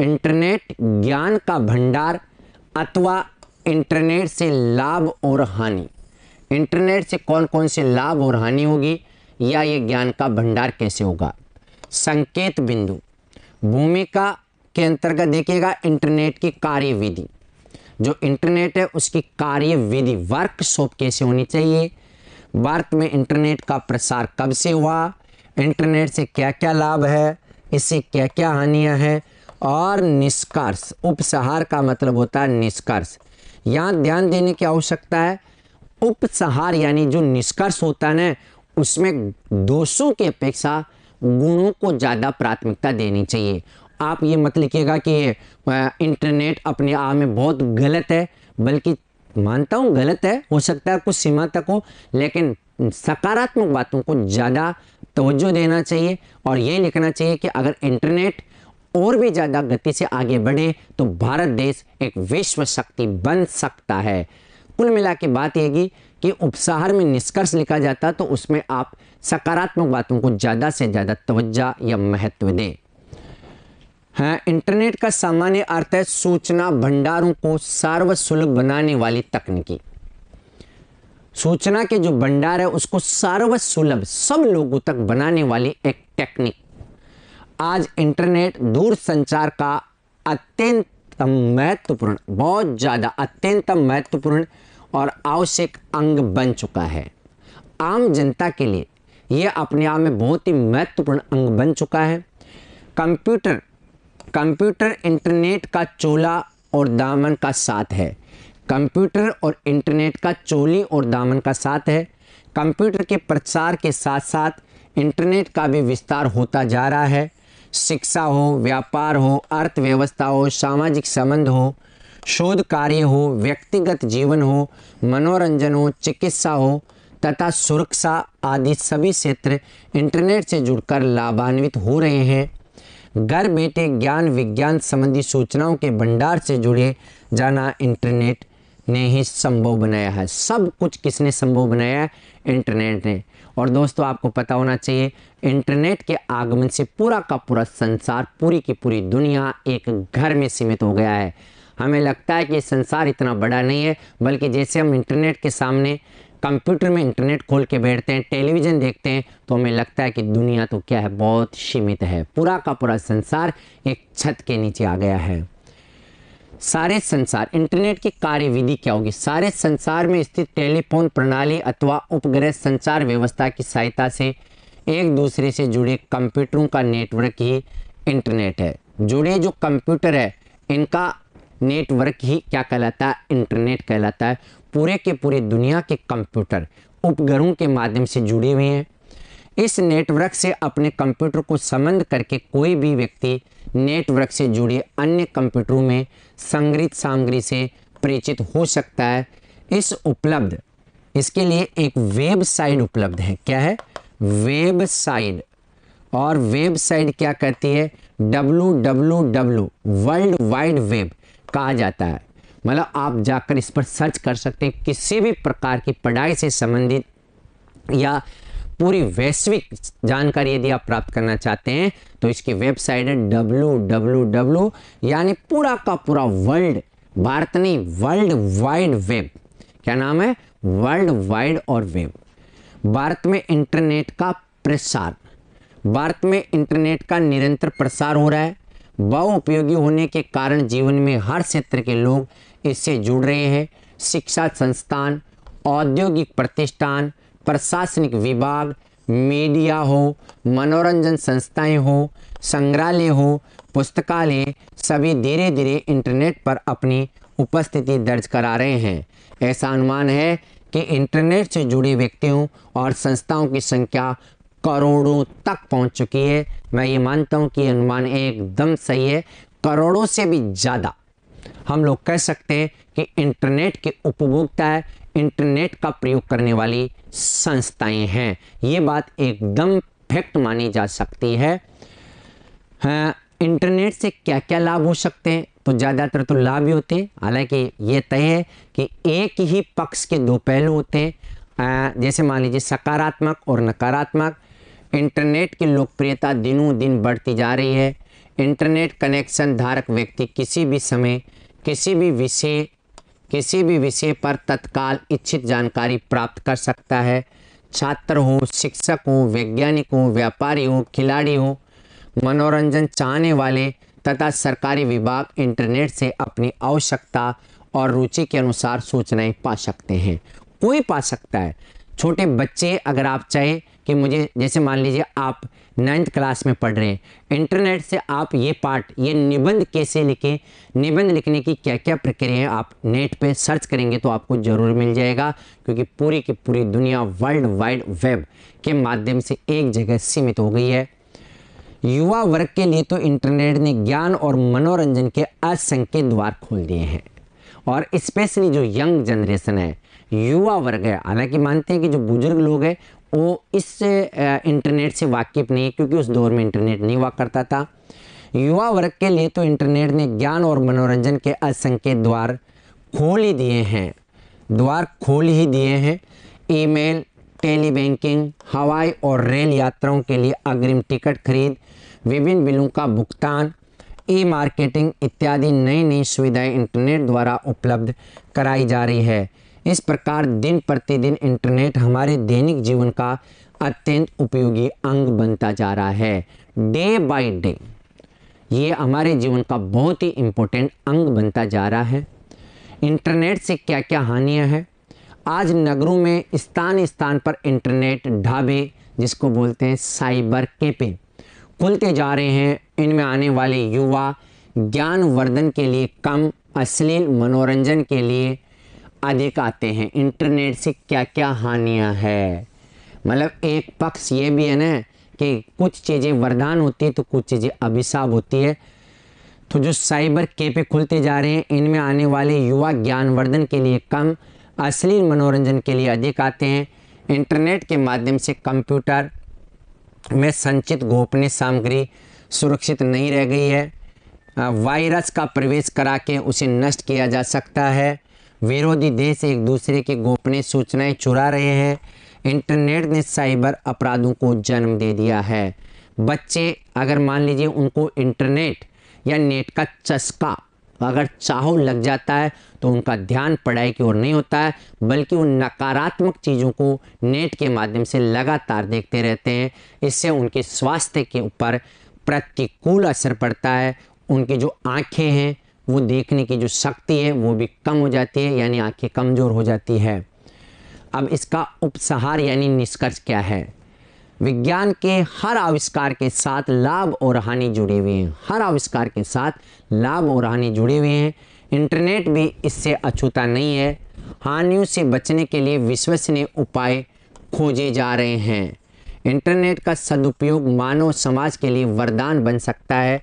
Speaker 3: इंटरनेट ज्ञान का भंडार अथवा इंटरनेट से लाभ और हानि इंटरनेट से कौन कौन से लाभ और हानि होगी या ये ज्ञान का भंडार कैसे होगा संकेत बिंदु भूमिका के अंतर्गत देखिएगा इंटरनेट की कार्यविधि जो इंटरनेट है उसकी कार्यविधि वर्कशॉप कैसे होनी चाहिए भारत में इंटरनेट का प्रसार कब से हुआ इंटरनेट से क्या क्या लाभ है इससे क्या क्या हानियां हैं और निष्कर्ष उपसहार का मतलब होता है निष्कर्ष यहाँ ध्यान देने की आवश्यकता है उपसहार यानी जो निष्कर्ष होता है ना उसमें दोषों की अपेक्षा गुणों को ज़्यादा प्राथमिकता देनी चाहिए आप ये मत लिखिएगा कि इंटरनेट अपने आप में बहुत गलत है बल्कि मानता हूँ गलत है हो सकता है कुछ सीमा तक हो लेकिन सकारात्मक बातों को ज़्यादा तवज्जो देना चाहिए और ये लिखना चाहिए कि अगर इंटरनेट और भी ज़्यादा गति से आगे बढ़े तो भारत देश एक विश्व शक्ति बन सकता है कुल मिला के बात यह कि उपसाहर में निष्कर्ष लिखा जाता तो उसमें आप सकारात्मक बातों को ज़्यादा से ज़्यादा तवज्जा या महत्व दें हाँ इंटरनेट का सामान्य अर्थ है सूचना भंडारों को सार्वसुलभ बनाने वाली तकनीकी सूचना के जो भंडार है उसको सार्वसुलभ सब लोगों तक बनाने वाली एक टेक्निक आज इंटरनेट दूर संचार का अत्यंत महत्वपूर्ण बहुत ज़्यादा अत्यंत महत्वपूर्ण और आवश्यक अंग बन चुका है आम जनता के लिए यह अपने आप में बहुत ही महत्वपूर्ण अंग बन चुका है कंप्यूटर कंप्यूटर इंटरनेट का चोला और दामन का साथ है कंप्यूटर और इंटरनेट का चोली और दामन का साथ है कंप्यूटर के प्रचार के साथ साथ इंटरनेट का भी विस्तार होता जा रहा है शिक्षा हो व्यापार हो अर्थव्यवस्था हो सामाजिक संबंध हो शोध कार्य हो व्यक्तिगत जीवन हो मनोरंजन हो चिकित्सा हो तथा सुरक्षा आदि सभी क्षेत्र इंटरनेट से जुड़कर लाभान्वित हो रहे हैं घर बैठे ज्ञान विज्ञान संबंधी सूचनाओं के भंडार से जुड़े जाना इंटरनेट ने ही संभव बनाया है सब कुछ किसने संभव बनाया है इंटरनेट ने और दोस्तों आपको पता होना चाहिए इंटरनेट के आगमन से पूरा का पूरा संसार पूरी की पूरी दुनिया एक घर में सीमित हो गया है हमें लगता है कि संसार इतना बड़ा नहीं है बल्कि जैसे हम इंटरनेट के सामने कंप्यूटर में इंटरनेट खोल के बैठते हैं टेलीविज़न देखते हैं तो हमें लगता है कि दुनिया तो क्या है बहुत सीमित है पूरा का पूरा संसार एक छत के नीचे आ गया है सारे संसार इंटरनेट की कार्यविधि क्या होगी सारे संसार में स्थित टेलीफोन प्रणाली अथवा उपग्रह संचार व्यवस्था की सहायता से एक दूसरे से जुड़े कंप्यूटरों का नेटवर्क ही इंटरनेट है जुड़े जो कंप्यूटर है इनका नेटवर्क ही क्या कहलाता है इंटरनेट कहलाता है पूरे के पूरे दुनिया के कंप्यूटर उपग्रहों के माध्यम से जुड़े हुए हैं इस नेटवर्क से अपने कंप्यूटर को संबंध करके कोई भी व्यक्ति नेटवर्क से जुड़े अन्य कंप्यूटरों में संग्रहित सामग्री से परिचित हो सकता है इस उपलब्ध इसके लिए एक वेबसाइट उपलब्ध है क्या है वेबसाइट और वेबसाइट क्या करती है W W W world wide web कहा जाता है मतलब आप जाकर इस पर सर्च कर सकते हैं किसी भी प्रकार की पढ़ाई से संबंधित या पूरी वैश्विक जानकारी यदि आप प्राप्त करना चाहते हैं तो इसकी वेबसाइट है डब्ल्यू डब्ल्यू डब्ल्यू यानी पूरा का पूरा वर्ल्ड भारत नहीं वर्ल्ड वाइड वेब क्या नाम है वर्ल्ड वाइड और वेब भारत में इंटरनेट का प्रसार भारत में इंटरनेट का निरंतर प्रसार हो रहा है बहुपयोगी होने के कारण जीवन में हर क्षेत्र के लोग इससे जुड़ रहे हैं शिक्षा संस्थान औद्योगिक प्रतिष्ठान प्रशासनिक विभाग मीडिया हो मनोरंजन संस्थाएं हो संग्रहालय हो पुस्तकालय सभी धीरे धीरे इंटरनेट पर अपनी उपस्थिति दर्ज करा रहे हैं ऐसा अनुमान है कि इंटरनेट से जुड़े व्यक्तियों और संस्थाओं की संख्या करोड़ों तक पहुंच चुकी है मैं ये मानता हूं कि अनुमान एकदम सही है करोड़ों से भी ज़्यादा हम लोग कह सकते हैं कि इंटरनेट के उपभोक्ता इंटरनेट का प्रयोग करने वाली संस्थाएं हैं ये बात एकदम फैक्ट मानी जा सकती है हाँ, इंटरनेट से क्या क्या लाभ हो सकते हैं तो ज़्यादातर तो लाभ ही होते हैं हालांकि ये तय है कि एक ही पक्ष के दो पहलू होते हैं जैसे मान लीजिए सकारात्मक और नकारात्मक इंटरनेट की लोकप्रियता दिनों दिन बढ़ती जा रही है इंटरनेट कनेक्शन धारक व्यक्ति किसी भी समय किसी भी विषय किसी भी विषय पर तत्काल इच्छित जानकारी प्राप्त कर सकता है छात्र हो शिक्षक हो वैज्ञानिक हो व्यापारी हो खिलाड़ी हो मनोरंजन चाहने वाले तथा सरकारी विभाग इंटरनेट से अपनी आवश्यकता और रुचि के अनुसार सूचनाएं पा सकते हैं कोई पा सकता है छोटे बच्चे अगर आप चाहें कि मुझे जैसे मान लीजिए आप नाइन्थ क्लास में पढ़ रहे हैं इंटरनेट से आप ये पार्ट ये निबंध कैसे लिखें निबंध लिखने की क्या क्या प्रक्रिया आप नेट पे सर्च करेंगे तो आपको ज़रूर मिल जाएगा क्योंकि पूरी की पूरी दुनिया वर्ल्ड वाइड वेब के माध्यम से एक जगह सीमित हो गई है युवा वर्ग के लिए तो इंटरनेट ने ज्ञान और मनोरंजन के असंख्य द्वार खोल दिए हैं और स्पेशली जो यंग जनरेशन है युवा वर्ग है हालांकि मानते हैं कि जो बुजुर्ग लोग हैं वो इस इंटरनेट से वाकिफ़ नहीं क्योंकि उस दौर में इंटरनेट नहीं हुआ करता था युवा वर्ग के लिए तो इंटरनेट ने ज्ञान और मनोरंजन के असंख्य द्वार खोल ही दिए हैं द्वार खोल ही दिए हैं ईमेल टेली बैंकिंग हवाई और रेल यात्राओं के लिए अग्रिम टिकट खरीद विभिन्न बिलों का भुगतान ई मार्केटिंग इत्यादि नई नई सुविधाएं इंटरनेट द्वारा उपलब्ध कराई जा रही है इस प्रकार दिन प्रतिदिन इंटरनेट हमारे दैनिक जीवन का अत्यंत उपयोगी अंग बनता जा रहा है डे बाय डे ये हमारे जीवन का बहुत ही इम्पोर्टेंट अंग बनता जा रहा है इंटरनेट से क्या क्या हानियां हैं आज नगरों में स्थान स्थान पर इंटरनेट ढाबे जिसको बोलते हैं साइबर कैफे खुलते जा रहे हैं इनमें आने वाले युवा ज्ञानवर्धन के लिए कम अश्लील मनोरंजन के लिए अधिक आते हैं इंटरनेट से क्या क्या हानियां है मतलब एक पक्ष ये भी है ना कि कुछ चीज़ें वरदान होती है तो कुछ चीज़ें अभिशाप होती है तो जो साइबर कैफे खुलते जा रहे हैं इनमें आने वाले युवा ज्ञानवर्धन के लिए कम अश्लील मनोरंजन के लिए अधिक आते हैं इंटरनेट के माध्यम से कंप्यूटर में संचित गोपनीय सामग्री सुरक्षित नहीं रह गई है वायरस का प्रवेश करा के उसे नष्ट किया जा सकता है विरोधी देश एक दूसरे की गोपनीय सूचनाएं चुरा रहे हैं इंटरनेट ने साइबर अपराधों को जन्म दे दिया है बच्चे अगर मान लीजिए उनको इंटरनेट या नेट का चस्का अगर चाहो लग जाता है तो उनका ध्यान पढ़ाई की ओर नहीं होता है बल्कि वो नकारात्मक चीज़ों को नेट के माध्यम से लगातार देखते रहते हैं इससे उनके स्वास्थ्य के ऊपर प्रतिकूल असर पड़ता है उनकी जो आँखें हैं वो देखने की जो शक्ति है वो भी कम हो जाती है यानी आंखें कमज़ोर हो जाती है अब इसका उपसहार यानी निष्कर्ष क्या है विज्ञान के हर आविष्कार के साथ लाभ और हानि जुड़े हुए हैं हर आविष्कार के साथ लाभ और हानि जुड़े हुए हैं इंटरनेट भी इससे अछूता नहीं है हानियों से बचने के लिए विश्वसनीय उपाय खोजे जा रहे हैं इंटरनेट का सदुपयोग मानव समाज के लिए वरदान बन सकता है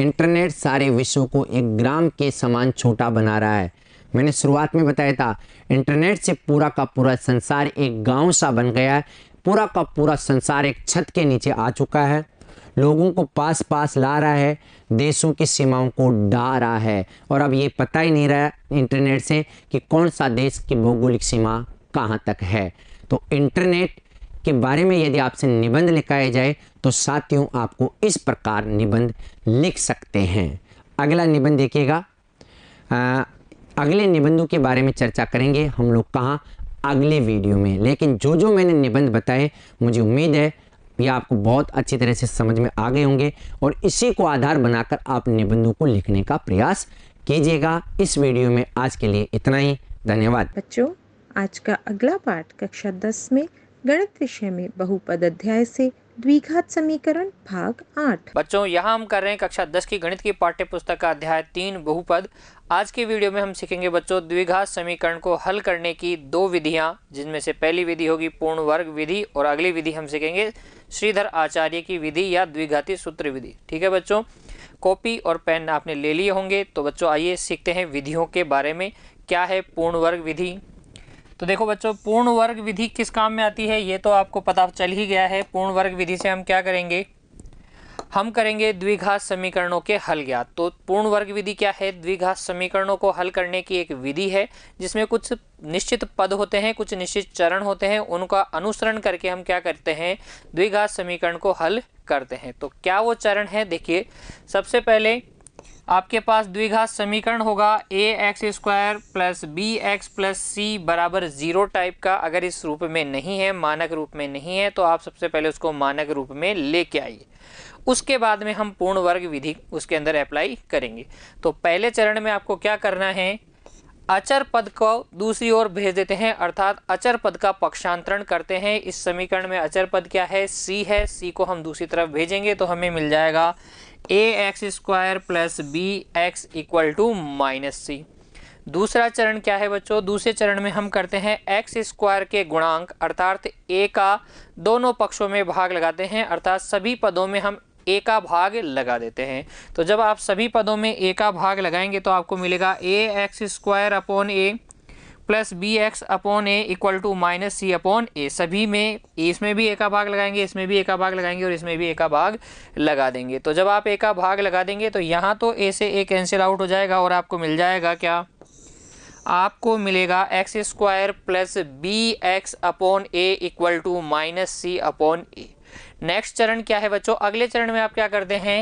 Speaker 3: इंटरनेट सारे विश्व को एक ग्राम के समान छोटा बना रहा है मैंने शुरुआत में बताया था इंटरनेट से पूरा का पूरा संसार एक गांव सा बन गया है पूरा का पूरा संसार एक छत के नीचे आ चुका है लोगों को पास पास ला रहा है देशों की सीमाओं को डा रहा है और अब ये पता ही नहीं रहा इंटरनेट से कि कौन सा देश की भौगोलिक सीमा कहाँ तक है तो इंटरनेट के बारे में यदि आपसे निबंध लिखाया जाए तो साथियों आपको इस प्रकार निबंध लिख सकते हैं अगला निबंध देखिएगा अगले निबंधों के बारे में चर्चा करेंगे हम लोग कहाँ अगले वीडियो में लेकिन जो जो मैंने निबंध बताए मुझे उम्मीद है ये आपको बहुत अच्छी तरह से समझ में आ गए होंगे और इसी को आधार बनाकर आप निबंधों को लिखने का प्रयास कीजिएगा इस वीडियो में आज के लिए इतना ही धन्यवाद
Speaker 2: बच्चों आज का अगला पाठ कक्षा दस में गणित विषय में बहुपद अध्याय से द्विघात समीकरण भाग आठ
Speaker 4: बच्चों यहाँ हम कर रहे हैं कक्षा दस की गणित की पाठ्य पुस्तक का अध्याय तीन बहुपद आज की वीडियो में हम सीखेंगे बच्चों द्विघात समीकरण को हल करने की दो विधियाँ जिनमें से पहली विधि होगी पूर्ण वर्ग विधि और अगली विधि हम सीखेंगे श्रीधर आचार्य की विधि या द्विघाती सूत्र विधि ठीक है बच्चों कॉपी और पेन आपने ले लिए होंगे तो बच्चों आइए सीखते हैं विधियों के बारे में क्या है पूर्ण वर्ग विधि तो देखो बच्चों पूर्ण वर्ग विधि किस काम में आती है ये तो आपको पता चल ही गया है पूर्ण वर्ग विधि से हम क्या करेंगे हम करेंगे द्विघात समीकरणों के हल ज्ञात तो पूर्ण वर्ग विधि क्या है द्विघात समीकरणों को हल करने की एक विधि है जिसमें कुछ निश्चित पद होते हैं कुछ निश्चित चरण होते हैं उनका अनुसरण करके हम क्या करते हैं द्विघात समीकरण को हल करते हैं तो क्या वो चरण है देखिए सबसे पहले आपके पास द्विघात समीकरण होगा ए x square plus B x plus सी बराबर ज़ीरो टाइप का अगर इस रूप में नहीं है मानक रूप में नहीं है तो आप सबसे पहले उसको मानक रूप में लेके आइए उसके बाद में हम पूर्ण वर्ग विधि उसके अंदर अप्लाई करेंगे तो पहले चरण में आपको क्या करना है अचर पद को दूसरी ओर भेज देते हैं अर्थात अचर पद का पक्षांतरण करते हैं इस समीकरण में अचर पद क्या है सी है सी को हम दूसरी तरफ भेजेंगे तो हमें मिल जाएगा A x square plus B X equal to minus C दूसरा चरण क्या है बच्चों दूसरे चरण में हम करते हैं एक्स स्क्वायर के गुणांक अर्थात ए का दोनों पक्षों में भाग लगाते हैं अर्थात सभी पदों में हम ए का भाग लगा देते हैं तो जब आप सभी पदों में ए का भाग लगाएंगे तो आपको मिलेगा A x square upon A plus B X upon A equal to minus C upon A सभी में इसमें भी एका भाग लगाएंगे इसमें भी एका का भाग लगाएंगे और इसमें भी एका भाग लगा देंगे तो जब आप एका भाग लगा देंगे तो यहाँ तो ए से ए कैंसिल आउट हो जाएगा और आपको मिल जाएगा क्या आपको मिलेगा X square plus B X upon A equal to minus C upon A next चरण क्या है बच्चों अगले चरण में आप क्या करते हैं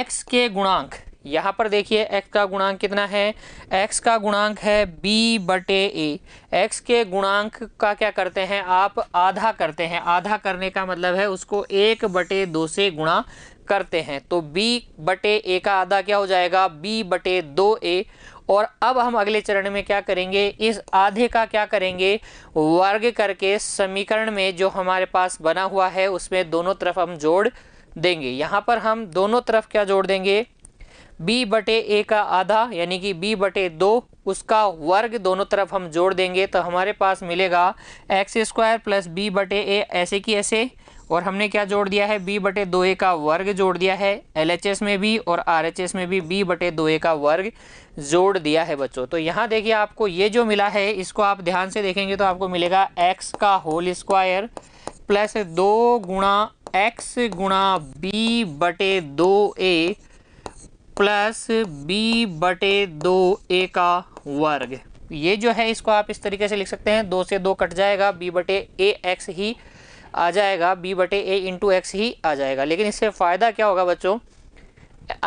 Speaker 4: एक्स के गुणांक यहाँ पर देखिए x का गुणांक कितना है x का गुणांक है b बटे ए एक्स के गुणांक का क्या करते हैं आप आधा करते हैं आधा करने का मतलब है उसको एक बटे दो से गुणा करते हैं तो b बटे ए का आधा क्या हो जाएगा b बटे दो ए और अब हम अगले चरण में क्या करेंगे इस आधे का क्या करेंगे वर्ग करके समीकरण में जो हमारे पास बना हुआ है उसमें दोनों तरफ हम जोड़ देंगे यहाँ पर हम दोनों तरफ क्या जोड़ देंगे b बटे ए का आधा यानी कि b बटे दो उसका वर्ग दोनों तरफ हम जोड़ देंगे तो हमारे पास मिलेगा एक्स स्क्वायर प्लस बी बटे ए ऐसे की ऐसे और हमने क्या जोड़ दिया है बी बटे दो ए का वर्ग जोड़ दिया है एल एच एस में भी और आर एच एस में भी बी बटे दो ए का वर्ग जोड़ दिया है बच्चों तो यहाँ देखिए आपको ये जो मिला है इसको आप ध्यान से देखेंगे तो आपको मिलेगा एक्स का होल स्क्वायर प्लस दो गुणा एक्स गुणा बी बटे दो ए प्लस बी बटे दो ए का वर्ग ये जो है इसको आप इस तरीके से लिख सकते हैं दो से दो कट जाएगा बी बटे ए एक्स ही आ जाएगा बी बटे ए इंटू एक्स ही आ जाएगा लेकिन इससे फ़ायदा क्या होगा बच्चों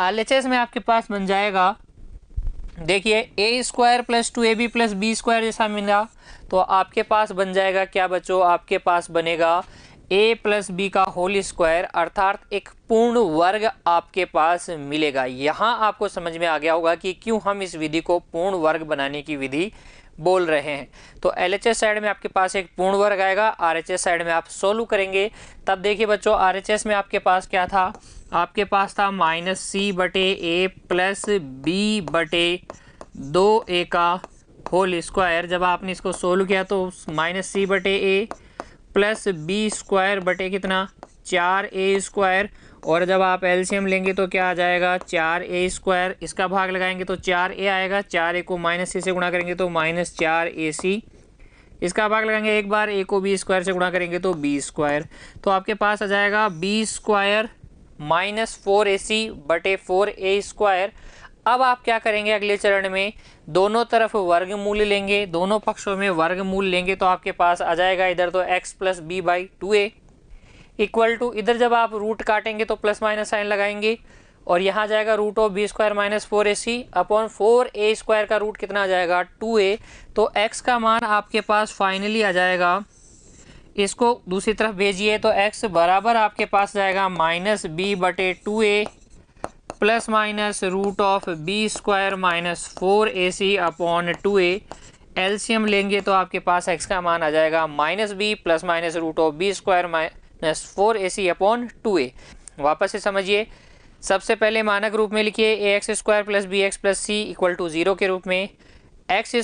Speaker 4: एल एच एस में आपके पास बन जाएगा देखिए A square plus two A B plus B square जैसा मिला तो आपके पास बन जाएगा क्या बच्चों आपके पास बनेगा ए प्लस बी का होल स्क्वायर अर्थात एक पूर्ण वर्ग आपके पास मिलेगा यहाँ आपको समझ में आ गया होगा कि क्यों हम इस विधि को पूर्ण वर्ग बनाने की विधि बोल रहे हैं तो एल एच एस साइड में आपके पास एक पूर्ण वर्ग आएगा आर एच एस साइड में आप सोल्व करेंगे तब देखिए बच्चों आर एच एस में आपके पास क्या था आपके पास था माइनस सी बटे ए प्लस बी बटे दो ए का होल स्क्वायर जब आपने इसको सोल्व किया तो माइनस सी बटे ए प्लस बी स्क्वायर बटे कितना चार ए स्क्वायर और जब आप एल्शियम लेंगे तो क्या आ जाएगा चार ए स्क्वायर इसका भाग लगाएंगे तो चार ए आएगा चार ए को माइनस सी से गुणा करेंगे तो माइनस चार ए सी इसका भाग लगाएंगे एक बार ए को बी स्क्वायर से गुणा करेंगे तो बी स्क्वायर तो आपके पास आ जाएगा बी स्क्वायर माइनस फोर ए सी बटे फोर ए स्क्वायर अब आप क्या करेंगे अगले चरण में दोनों तरफ वर्गमूल लेंगे दोनों पक्षों में वर्गमूल लेंगे तो आपके पास आ जाएगा इधर तो X plus B by two A equal to इधर जब आप रूट काटेंगे तो प्लस माइनस साइन लगाएंगे और यहाँ जाएगा root of B square minus four A C upon four A square का रूट कितना आ जाएगा टू ए तो एक्स का मान आपके पास फाइनली आ जाएगा इसको दूसरी तरफ भेजिए तो एक्स बराबर आपके पास जाएगा माइनस बी बटे two A plus minus root of B square minus four A C upon two A एल्शियम लेंगे तो आपके पास एक्स का मान आ जाएगा minus B plus minus root of B square minus four A C upon two A वापस से समझिए सबसे पहले मानक रूप में लिखिए A x square plus B x plus C equal to zero के रूप में एक्स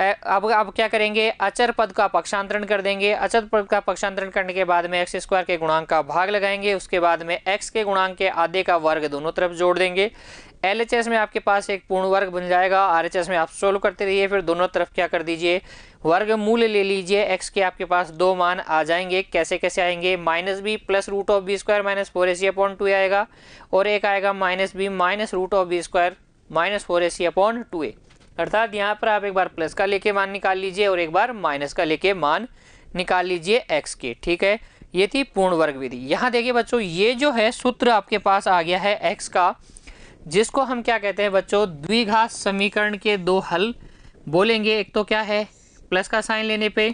Speaker 4: अब अब क्या करेंगे अचर पद का पक्षांतरण कर देंगे अचर पद का पक्षांतरण करने के बाद में एक्स स्क्वायर के गुणांक का भाग लगाएंगे उसके बाद में एक्स के गुणांक के आधे का वर्ग दोनों तरफ जोड़ देंगे एल एच एस में आपके पास एक पूर्ण वर्ग बन जाएगा आर एच एस में आप सोल्व करते रहिए फिर दोनों तरफ क्या कर दीजिए वर्ग मूल ले लीजिए एक्स के आपके पास दो मान आ जाएंगे कैसे कैसे आएंगे minus B plus root of B square minus four A C upon two आएगा और एक आएगा minus B minus root of B square minus four A C upon two A अर्थात यहाँ पर आप एक बार प्लस का लेके मान निकाल लीजिए और एक बार माइनस का लेके मान निकाल लीजिए एक्स के ठीक है ये थी पूर्ण वर्ग विधि यहाँ देखिए बच्चों ये जो है सूत्र आपके पास आ गया है एक्स का जिसको हम क्या कहते हैं बच्चों द्विघात समीकरण के दो हल बोलेंगे एक तो क्या है प्लस का साइन लेने पर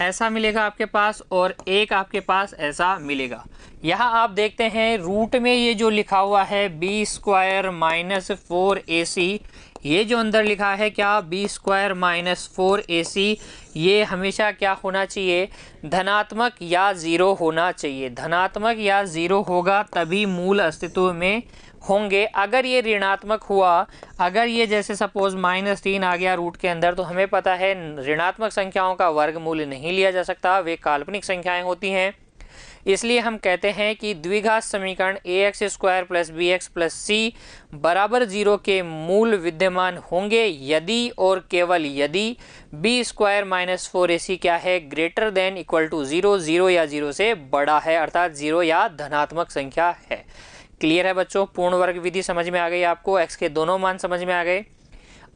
Speaker 4: ऐसा मिलेगा आपके पास और एक आपके पास ऐसा मिलेगा यहाँ आप देखते हैं रूट में ये जो लिखा हुआ है बी स्क्वायर माइनस फोर ए सी ये जो अंदर लिखा है क्या बी स्क्वायर माइनस फोर ए सी ये हमेशा क्या होना चाहिए धनात्मक या ज़ीरो होना चाहिए धनात्मक या ज़ीरो होगा तभी मूल अस्तित्व में होंगे अगर ये ऋणात्मक हुआ अगर ये जैसे सपोज माइनस तीन आ गया रूट के अंदर तो हमें पता है ऋणात्मक संख्याओं का वर्गमूल नहीं लिया जा सकता वे काल्पनिक संख्याएं होती हैं इसलिए हम कहते हैं कि द्विघात समीकरण A x square plus B x plus सी बराबर जीरो के मूल विद्यमान होंगे यदि और केवल यदि बी स्क्वायर माइनस फोर ए सी क्या है greater than equal to zero zero या ज़ीरो से बड़ा है अर्थात ज़ीरो या धनात्मक संख्या है क्लियर है बच्चों पूर्ण वर्ग विधि समझ में आ गई आपको एक्स के दोनों मान समझ में आ गए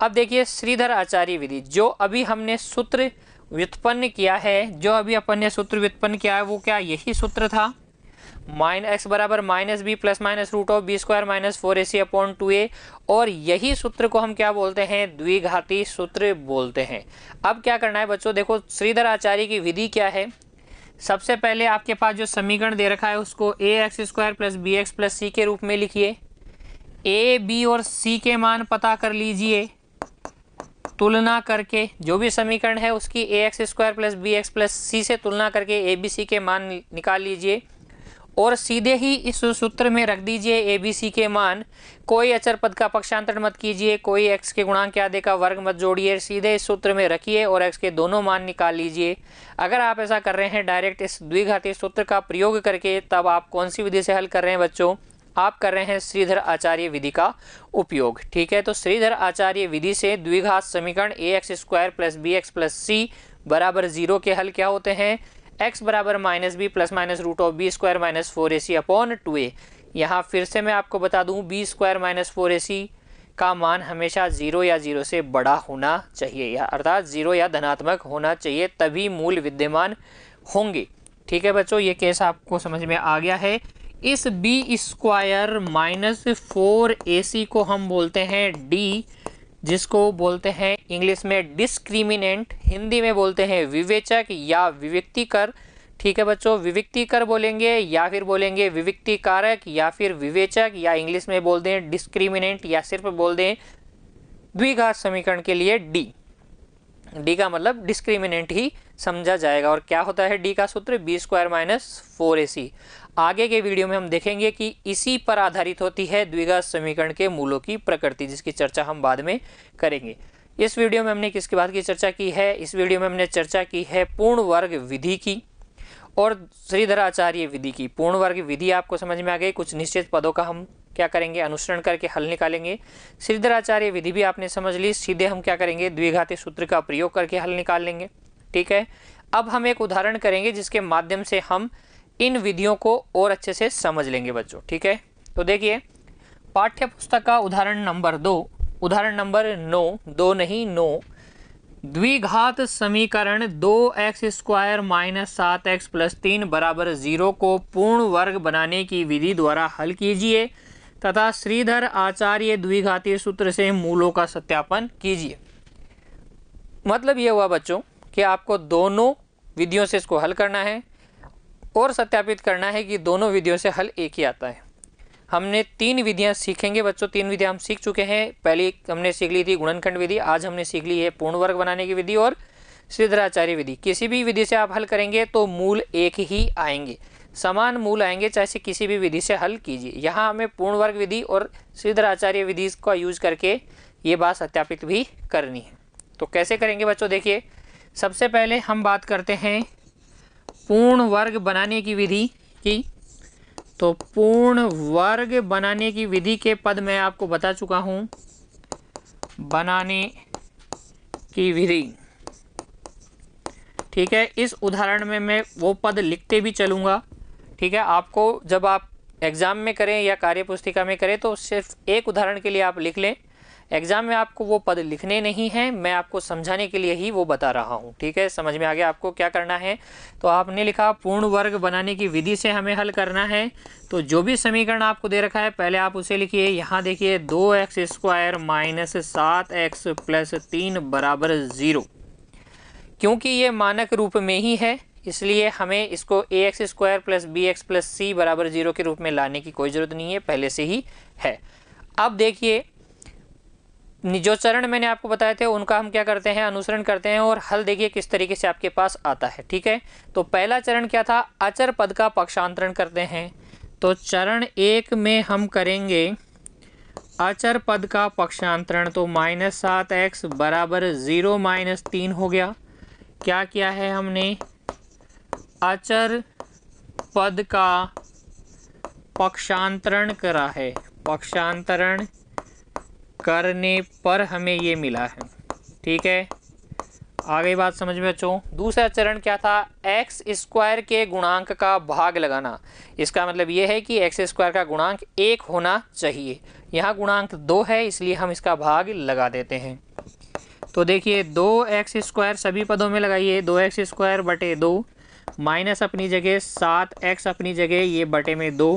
Speaker 4: अब देखिए श्रीधर आचार्य विधि जो अभी हमने सूत्र व्युत्पन्न किया है जो अभी अपन ने सूत्र व्युत्पन्न किया है वो क्या यही सूत्र था माइन एक्स बराबर minus B plus minus root of B square minus four A C upon two A और यही सूत्र को हम क्या बोलते हैं द्विघाती सूत्र बोलते हैं अब क्या करना है बच्चों देखो श्रीधर आचार्य की विधि क्या है सबसे पहले आपके पास जो समीकरण दे रखा है उसको A x square plus B x plus C के रूप में लिखिए ए बी और सी के मान पता कर लीजिए तुलना करके जो भी समीकरण है उसकी A x square plus B x plus C से तुलना करके ए बी सी के मान निकाल लीजिए और सीधे ही इस सूत्र में रख दीजिए ए बी सी के मान कोई अचर पद का पक्षांतरण मत कीजिए कोई एक्स के गुणांक आधे का वर्ग मत जोड़िए सीधे इस सूत्र में रखिए और एक्स के दोनों मान निकाल लीजिए अगर आप ऐसा कर रहे हैं डायरेक्ट इस द्विघाती सूत्र का प्रयोग करके तब आप कौन सी विधि से हल कर रहे हैं बच्चों आप कर रहे हैं श्रीधर आचार्य विधि का उपयोग ठीक है तो श्रीधर आचार्य विधि से द्विघात समीकरण A x square plus B x plus सी बराबर जीरो के हल क्या होते हैं एक्स बराबर minus B plus minus root of B square minus four A C upon two A यहाँ फिर से मैं आपको बता दूँ बी स्क्वायर माइनस फोर ए सी का मान हमेशा ज़ीरो या ज़ीरो से बड़ा होना चाहिए या अर्थात ज़ीरो या धनात्मक होना चाहिए तभी मूल विद्यमान होंगे ठीक है बच्चों ये केस आपको समझ में आ गया है इस बी स्क्वायर माइनस फोर ए सी को हम बोलते हैं डी जिसको बोलते हैं इंग्लिश में डिस्क्रिमिनेंट हिंदी में बोलते हैं विवेचक या विविक्ति कर ठीक है बच्चों विविक्ति कर बोलेंगे या फिर बोलेंगे विविक्ति कारक या फिर विवेचक या इंग्लिश में बोल दें डिस्क्रिमिनेंट या सिर्फ बोल दें द्विघात समीकरण के लिए डी डी का मतलब डिस्क्रिमिनेंट ही समझा जाएगा और क्या होता है डी का सूत्र बी स्क्वायर माइनस फोर ए सी आगे के वीडियो में हम देखेंगे कि इसी पर आधारित होती है द्विघात समीकरण के मूलों की प्रकृति जिसकी चर्चा हम बाद में करेंगे इस वीडियो में हमने किसके बाद की चर्चा की है इस वीडियो में हमने चर्चा की है पूर्ण वर्ग विधि की और श्रीधराचार्य विधि की पूर्ण वर्ग विधि आपको समझ में आ गई कुछ निश्चित पदों का हम क्या करेंगे अनुसरण करके हल निकालेंगे श्रीधराचार्य विधि भी आपने समझ ली सीधे हम क्या करेंगे द्विघाती सूत्र का प्रयोग करके हल निकाल लेंगे ठीक है अब हम एक उदाहरण करेंगे जिसके माध्यम से हम इन विधियों को और अच्छे से समझ लेंगे बच्चों ठीक है तो देखिए पाठ्य पुस्तक का उदाहरण नंबर दो उदाहरण नंबर नौ दो नहीं नौ द्विघात समीकरण दो एक्स स्क्वायर माइनस सात एक्स प्लस तीन बराबर ज़ीरो को पूर्ण वर्ग बनाने की विधि द्वारा हल कीजिए तथा श्रीधर आचार्य द्विघाती सूत्र से मूलों का सत्यापन कीजिए मतलब ये हुआ बच्चों कि आपको दोनों विधियों से इसको हल करना है और सत्यापित करना है कि दोनों विधियों से हल एक ही आता है हमने तीन विधियां सीखेंगे बच्चों तीन विधियां हम सीख चुके हैं पहले हमने सीख ली थी गुणनखंड विधि आज हमने सीख ली है पूर्ण वर्ग बनाने की विधि और सिद्धराचार्य विधि किसी भी विधि से आप हल करेंगे तो मूल एक ही आएंगे समान मूल आएंगे चाहे से किसी भी विधि से हल कीजिए यहाँ हमें पूर्ण वर्ग विधि और आचार्य विधि का यूज करके ये बात सत्यापित भी करनी है तो कैसे करेंगे बच्चों देखिए सबसे पहले हम बात करते हैं पूर्ण वर्ग बनाने की विधि की तो पूर्ण वर्ग बनाने की विधि के पद मैं आपको बता चुका हूँ बनाने की विधि ठीक है इस उदाहरण में मैं वो पद लिखते भी चलूँगा ठीक है आपको जब आप एग्ज़ाम में करें या कार्य पुस्तिका में करें तो सिर्फ एक उदाहरण के लिए आप लिख लें एग्ज़ाम में आपको वो पद लिखने नहीं हैं मैं आपको समझाने के लिए ही वो बता रहा हूँ ठीक है समझ में आ गया आपको क्या करना है तो आपने लिखा पूर्ण वर्ग बनाने की विधि से हमें हल करना है तो जो भी समीकरण आपको दे रखा है पहले आप उसे लिखिए यहाँ देखिए दो एक्स स्क्वायर माइनस सात एक्स प्लस तीन बराबर ज़ीरो क्योंकि ये मानक रूप में ही है इसलिए हमें इसको A x square plus B x plus सी बराबर जीरो के रूप में लाने की कोई ज़रूरत नहीं है पहले से ही है अब देखिए जो चरण मैंने आपको बताए थे उनका हम क्या करते हैं अनुसरण करते हैं और हल देखिए किस तरीके से आपके पास आता है ठीक है तो पहला चरण क्या था अचर पद का पक्षांतरण करते हैं तो चरण एक में हम करेंगे अचर पद का पक्षांतरण तो माइनस सात एक्स बराबर ज़ीरो माइनस तीन हो गया क्या किया है हमने अचर पद का पक्षांतरण करा है पक्षांतरण करने पर हमें ये मिला है ठीक है आगे बात समझ में बच्चों दूसरा चरण क्या था एक्स स्क्वायर के गुणांक का भाग लगाना इसका मतलब ये है कि एक्स स्क्वायर का गुणांक एक होना चाहिए यहाँ गुणांक दो है इसलिए हम इसका भाग लगा देते हैं तो देखिए दो एक्स स्क्वायर सभी पदों में लगाइए दो एक्स स्क्वायर बटे दो माइनस अपनी जगह सात एक्स अपनी जगह ये बटे में दो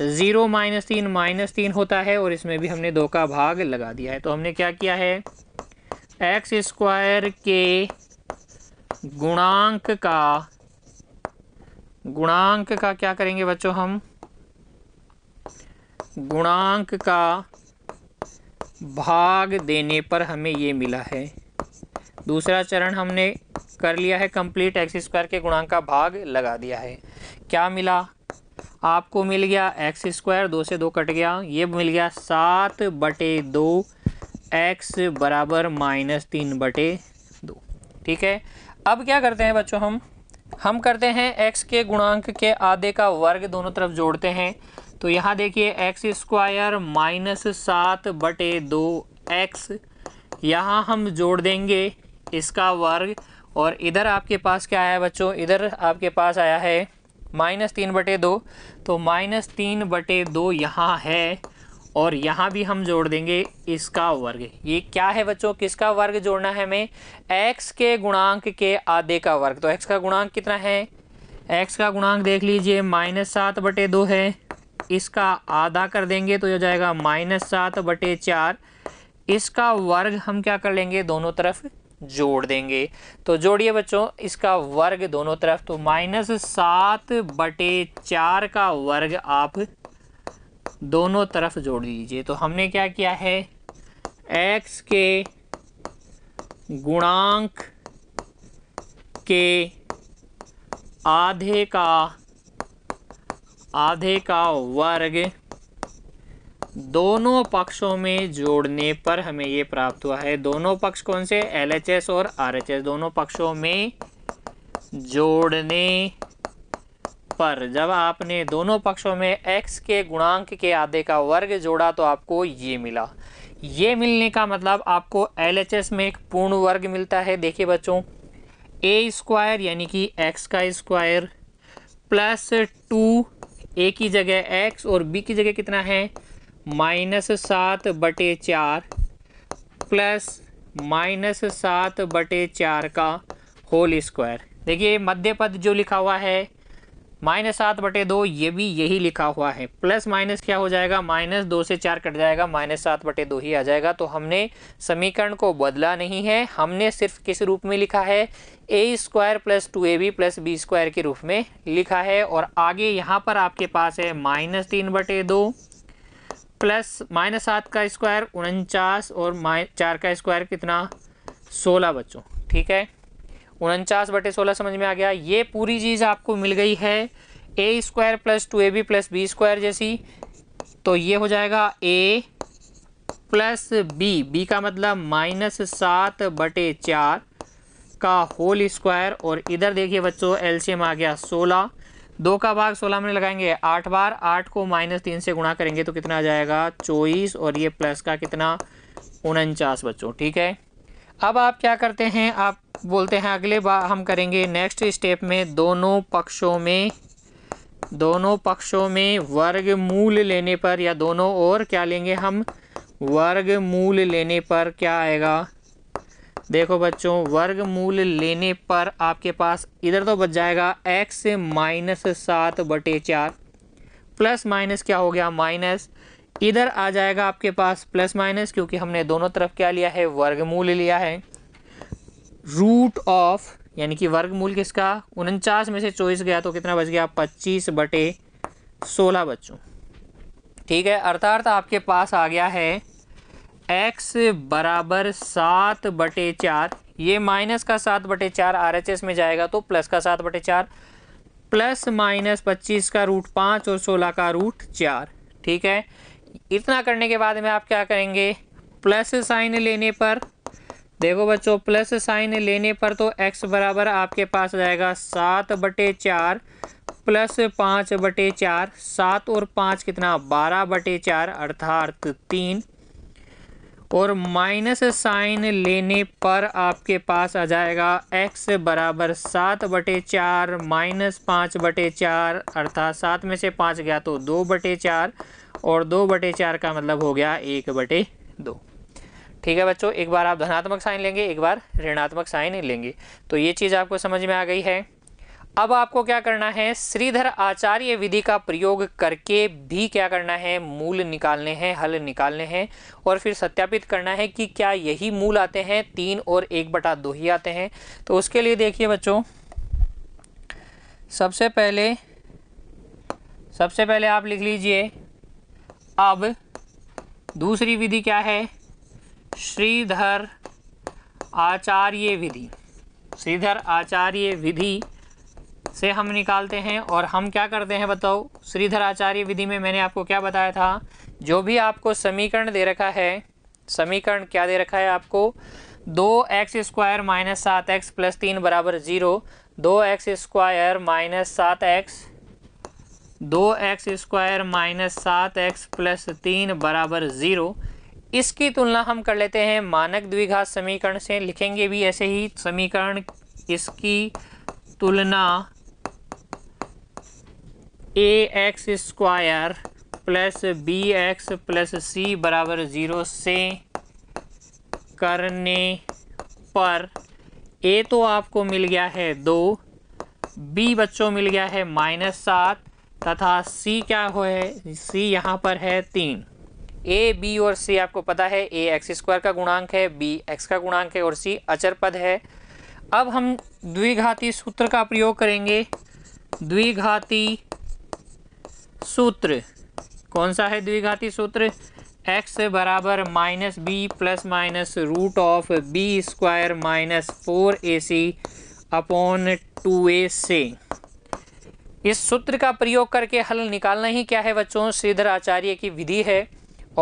Speaker 4: ज़ीरो माइनस तीन माइनस तीन होता है और इसमें भी हमने दो का भाग लगा दिया है तो हमने क्या किया है एक्स स्क्वायर के गुणांक का गुणांक का क्या करेंगे बच्चों हम गुणांक का भाग देने पर हमें ये मिला है दूसरा चरण हमने कर लिया है कंप्लीट एक्स स्क्वायर के गुणांक का भाग लगा दिया है क्या मिला आपको मिल गया एक्स स्क्वायर दो से दो कट गया ये मिल गया सात बटे दो एक्स बराबर माइनस तीन बटे दो ठीक है अब क्या करते हैं बच्चों हम हम करते हैं एक्स के गुणांक के आधे का वर्ग दोनों तरफ जोड़ते हैं तो यहाँ देखिए एक्स स्क्वायर माइनस सात बटे दो एक्स यहाँ हम जोड़ देंगे इसका वर्ग और इधर आपके पास क्या आया बच्चों इधर आपके पास आया है माइनस तीन बटे दो तो माइनस तीन बटे दो यहाँ है और यहाँ भी हम जोड़ देंगे इसका वर्ग ये क्या है बच्चों किसका वर्ग जोड़ना है हमें एक्स के गुणांक के आधे का वर्ग तो एक्स का गुणांक कितना है एक्स का गुणांक देख लीजिए माइनस सात बटे दो है इसका आधा कर देंगे तो यह हो जाएगा माइनस सात बटे चार इसका वर्ग हम क्या कर लेंगे दोनों तरफ जोड़ देंगे तो जोड़िए बच्चों इसका वर्ग दोनों तरफ तो माइनस सात बटे चार का वर्ग आप दोनों तरफ जोड़ दीजिए तो हमने क्या किया है एक्स के गुणांक के आधे का आधे का वर्ग दोनों पक्षों में जोड़ने पर हमें ये प्राप्त हुआ है दोनों पक्ष कौन से एलएचएस और आरएचएस दोनों पक्षों में जोड़ने पर जब आपने दोनों पक्षों में x के गुणांक के आधे का वर्ग जोड़ा तो आपको ये मिला ये मिलने का मतलब आपको एल में एक पूर्ण वर्ग मिलता है देखिए बच्चों ए स्क्वायर यानी कि x का स्क्वायर प्लस टू ए की जगह x और b की जगह कितना है माइनस सात बटे चार प्लस माइनस सात बटे चार का होल स्क्वायर देखिए मध्य पद जो लिखा हुआ है माइनस सात बटे दो ये भी यही लिखा हुआ है प्लस माइनस क्या हो जाएगा माइनस दो से चार कट जाएगा माइनस सात बटे दो ही आ जाएगा तो हमने समीकरण को बदला नहीं है हमने सिर्फ किस रूप में लिखा है A square plus two A B plus B square के रूप में लिखा है और आगे यहाँ पर आपके पास है माइनस तीन बटे दो प्लस माइनस सात का स्क्वायर उनचास और माइ चार का स्क्वायर कितना सोलह बच्चों ठीक है उनचास बटे सोलह समझ में आ गया ये पूरी चीज़ आपको मिल गई है A square plus two A B plus B square जैसी तो ये हो जाएगा ए प्लस बी बी का मतलब माइनस सात बटे चार का होल स्क्वायर और इधर देखिए बच्चों एलसीएम आ गया सोलह दो का भाग सोलह में लगाएंगे आठ बार आठ को माइनस तीन से गुणा करेंगे तो कितना आ जाएगा चौबीस और ये प्लस का कितना उनचास बच्चों ठीक है अब आप क्या करते हैं आप बोलते हैं अगले बार हम करेंगे नेक्स्ट स्टेप में दोनों पक्षों में दोनों पक्षों में वर्ग मूल लेने पर या दोनों और क्या लेंगे हम वर्ग मूल लेने पर क्या आएगा देखो बच्चों वर्गमूल लेने पर आपके पास इधर तो बच जाएगा एक्स माइनस सात बटे चार प्लस माइनस क्या हो गया माइनस इधर आ जाएगा आपके पास प्लस माइनस क्योंकि हमने दोनों तरफ क्या लिया है वर्गमूल लिया है रूट ऑफ यानी कि वर्गमूल किसका उनचास में से चौबीस गया तो कितना बच गया पच्चीस बटे सोलह बच्चों ठीक है अर्थात आपके पास आ गया है एक्स बराबर सात बटे चार ये माइनस का सात बटे चार आर एच एस में जाएगा तो प्लस का सात बटे चार प्लस माइनस पच्चीस का रूट पाँच और सोलह का रूट चार ठीक है इतना करने के बाद में आप क्या करेंगे प्लस साइन लेने पर देखो बच्चों प्लस साइन लेने पर तो एक्स बराबर आपके पास जाएगा सात बटे चार प्लस पाँच बटे चार सात और पाँच कितना बारह बटे चार अर्थात तीन और माइनस साइन लेने पर आपके पास आ जाएगा एक्स बराबर सात बटे चार माइनस पाँच बटे चार अर्थात सात में से पाँच गया तो दो बटे चार और दो बटे चार का मतलब हो गया एक बटे दो ठीक है बच्चों एक बार आप धनात्मक साइन लेंगे एक बार ऋणात्मक साइन लेंगे तो ये चीज़ आपको समझ में आ गई है अब आपको क्या करना है श्रीधर आचार्य विधि का प्रयोग करके भी क्या करना है मूल निकालने हैं हल निकालने हैं और फिर सत्यापित करना है कि क्या यही मूल आते हैं तीन और एक बटा दो ही आते हैं तो उसके लिए देखिए बच्चों सबसे पहले सबसे पहले आप लिख लीजिए अब दूसरी विधि क्या है श्रीधर आचार्य विधि श्रीधर आचार्य विधि से हम निकालते हैं और हम क्या करते हैं बताओ श्रीधर आचार्य विधि में मैंने आपको क्या बताया था जो भी आपको समीकरण दे रखा है समीकरण क्या दे रखा है आपको दो एक्स स्क्वायर माइनस सात एक्स प्लस तीन बराबर ज़ीरो दो एक्स स्क्वायर माइनस सात एक्स दो एक्स स्क्वायर माइनस सात एक्स प्लस तीन बराबर ज़ीरो इसकी तुलना हम कर लेते हैं मानक द्विघात समीकरण से लिखेंगे भी ऐसे ही समीकरण इसकी तुलना A x square plus B x plus सी बराबर ज़ीरो से करने पर ए तो आपको मिल गया है दो बी बच्चों मिल गया है माइनस सात तथा सी क्या हो है सी यहाँ पर है तीन ए बी और सी आपको पता है ए एक्स स्क्वायर का गुणांक है बी एक्स का गुणांक है और सी अचर पद है अब हम द्विघाती सूत्र का प्रयोग करेंगे द्विघाती सूत्र कौन सा है द्विघाती सूत्र x बराबर minus B plus minus root of B square minus four A C upon two A से इस सूत्र का प्रयोग करके हल निकालना ही क्या है बच्चों श्रीधर आचार्य की विधि है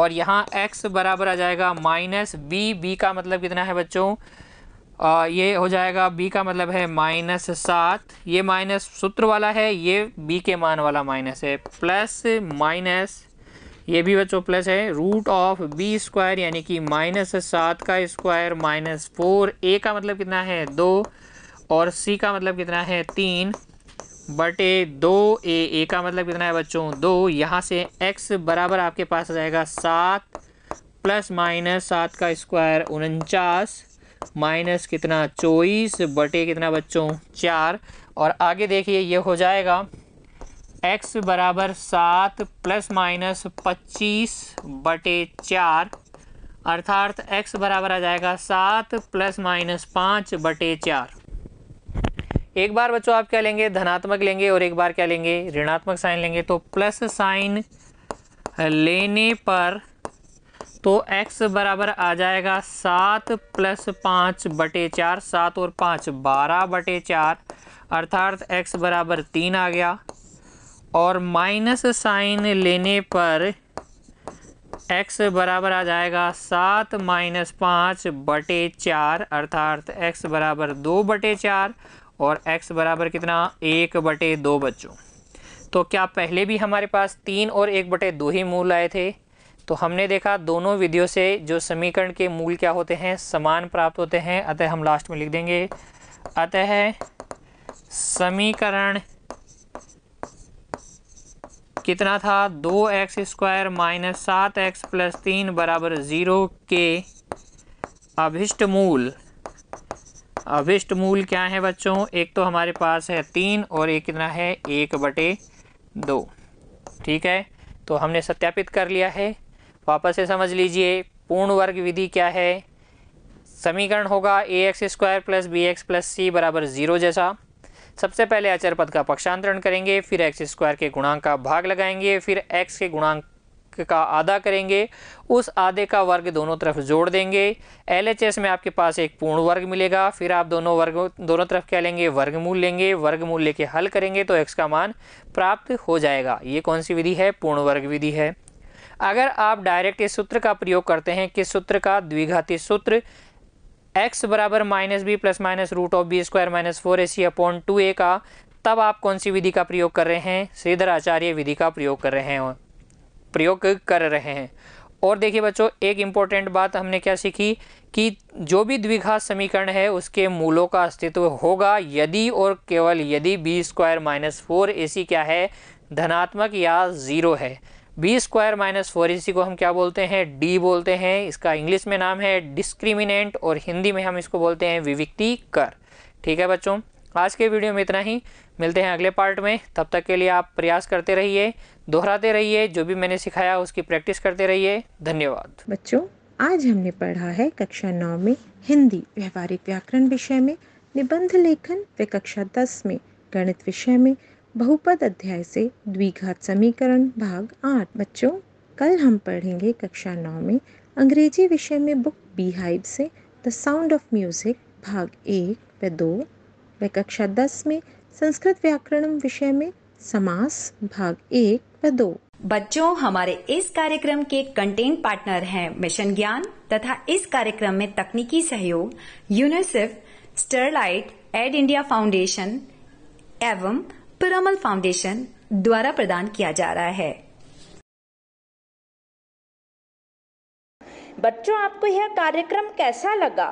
Speaker 4: और यहाँ x बराबर आ जाएगा माइनस बी बी का मतलब कितना है बच्चों और ये हो जाएगा बी का मतलब है माइनस सात ये माइनस सूत्र वाला है ये बी के मान वाला माइनस है प्लस माइनस ये भी बच्चों प्लस है रूट ऑफ बी स्क्वायर यानी कि माइनस सात का स्क्वायर माइनस फोर ए का मतलब कितना है दो और सी का मतलब कितना है तीन बटे दो ए ए का मतलब कितना है बच्चों दो यहाँ से एक्स बराबर आपके पास आ जाएगा सात प्लस माइनस सात का स्क्वायर उनचास माइनस कितना चौबीस बटे कितना बच्चों चार और आगे देखिए ये हो जाएगा एक्स बराबर सात प्लस माइनस पच्चीस बटे चार अर्थात एक्स बराबर आ जाएगा सात प्लस माइनस पाँच बटे चार एक बार बच्चों आप क्या लेंगे धनात्मक लेंगे और एक बार क्या लेंगे ऋणात्मक साइन लेंगे तो प्लस साइन लेने पर तो x बराबर आ जाएगा सात प्लस पाँच बटे चार सात और पाँच बारह बटे चार अर्थात x बराबर तीन आ गया और माइनस साइन लेने पर x बराबर आ जाएगा सात माइनस पाँच बटे चार अर्थात x बराबर दो बटे चार और x बराबर कितना एक बटे दो बच्चों तो क्या पहले भी हमारे पास तीन और एक बटे दो ही मूल आए थे तो हमने देखा दोनों विधियों से जो समीकरण के मूल क्या होते हैं समान प्राप्त होते हैं अतः हम लास्ट में लिख देंगे अतः समीकरण कितना था दो एक्स स्क्वायर माइनस सात एक्स प्लस तीन बराबर ज़ीरो के अभिष्ट मूल अभिष्ट मूल क्या है बच्चों एक तो हमारे पास है तीन और एक कितना है एक बटे दो ठीक है तो हमने सत्यापित कर लिया है वापस से समझ लीजिए पूर्ण वर्ग विधि क्या है समीकरण होगा ए x square plus B x plus सी बराबर ज़ीरो जैसा सबसे पहले अचर पद का पक्षांतरण करेंगे फिर एक्स स्क्वायर के गुणांक का भाग लगाएंगे फिर एक्स के गुणांक का आधा करेंगे उस आधे का वर्ग दोनों तरफ जोड़ देंगे एल एच एस में आपके पास एक पूर्ण वर्ग मिलेगा फिर आप दोनों वर्ग दोनों तरफ क्या लेंगे वर्गमूल लेंगे वर्गमूल लेके हल करेंगे तो एक्स का मान प्राप्त हो जाएगा ये कौन सी विधि है पूर्ण वर्ग विधि है अगर आप डायरेक्ट इस सूत्र का प्रयोग करते हैं किस सूत्र का द्विघाती सूत्र एक्स बराबर minus B plus minus root of B square minus four A C upon two a का तब आप कौन सी विधि का प्रयोग कर रहे हैं श्रीधर आचार्य विधि का प्रयोग कर रहे हैं प्रयोग कर रहे हैं और देखिए बच्चों एक इम्पॉर्टेंट बात हमने क्या सीखी कि जो भी द्विघात समीकरण है उसके मूलों का अस्तित्व होगा यदि और केवल यदि बी स्क्वायर माइनस फोर ए सी क्या है धनात्मक या ज़ीरो है बी स्क्वायर माइनस फोर इसी को हम क्या बोलते हैं डी बोलते हैं इसका इंग्लिश में नाम है डिस्क्रिमिनेंट और हिंदी में हम इसको बोलते हैं विविक्ति कर ठीक है बच्चों आज के वीडियो में इतना ही मिलते हैं अगले पार्ट में तब तक के लिए आप प्रयास करते रहिए दोहराते रहिए जो भी मैंने सिखाया उसकी प्रैक्टिस करते रहिए धन्यवाद
Speaker 2: बच्चों आज हमने पढ़ा है कक्षा नौ में हिंदी व्यवहारिक व्याकरण विषय में निबंध लेखन व कक्षा दस में गणित विषय में बहुपद अध्याय से द्विघात समीकरण भाग आठ बच्चों कल हम पढ़ेंगे कक्षा नौ में अंग्रेजी विषय में बुक बीहाइव से द साउंड ऑफ म्यूज़िक भाग एक व दो व कक्षा दस में संस्कृत व्याकरण
Speaker 1: विषय में समास भाग एक व दो बच्चों हमारे इस कार्यक्रम के कंटेंट पार्टनर हैं मिशन ज्ञान तथा इस कार्यक्रम में तकनीकी सहयोग UNICEF Sterlite Ed India Foundation एवं परमल फाउंडेशन द्वारा प्रदान किया जा रहा है बच्चों आपको यह कार्यक्रम कैसा लगा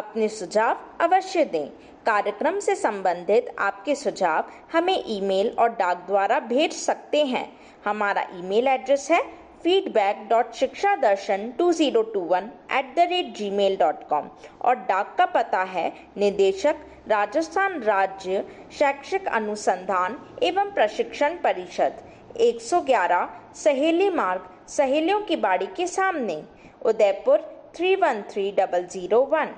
Speaker 1: अपने सुझाव अवश्य दें कार्यक्रम से संबंधित आपके सुझाव हमें ईमेल और डाक द्वारा भेज सकते हैं हमारा ईमेल एड्रेस है feedback dot Shiksha Darshan two zero two one at the rate gmail dot com और डाक का पता है निदेशक राजस्थान राज्य शैक्षिक अनुसंधान एवं प्रशिक्षण परिषद 111 सहेली मार्ग सहेलियों की बाड़ी के सामने Udaipur three one three double zero one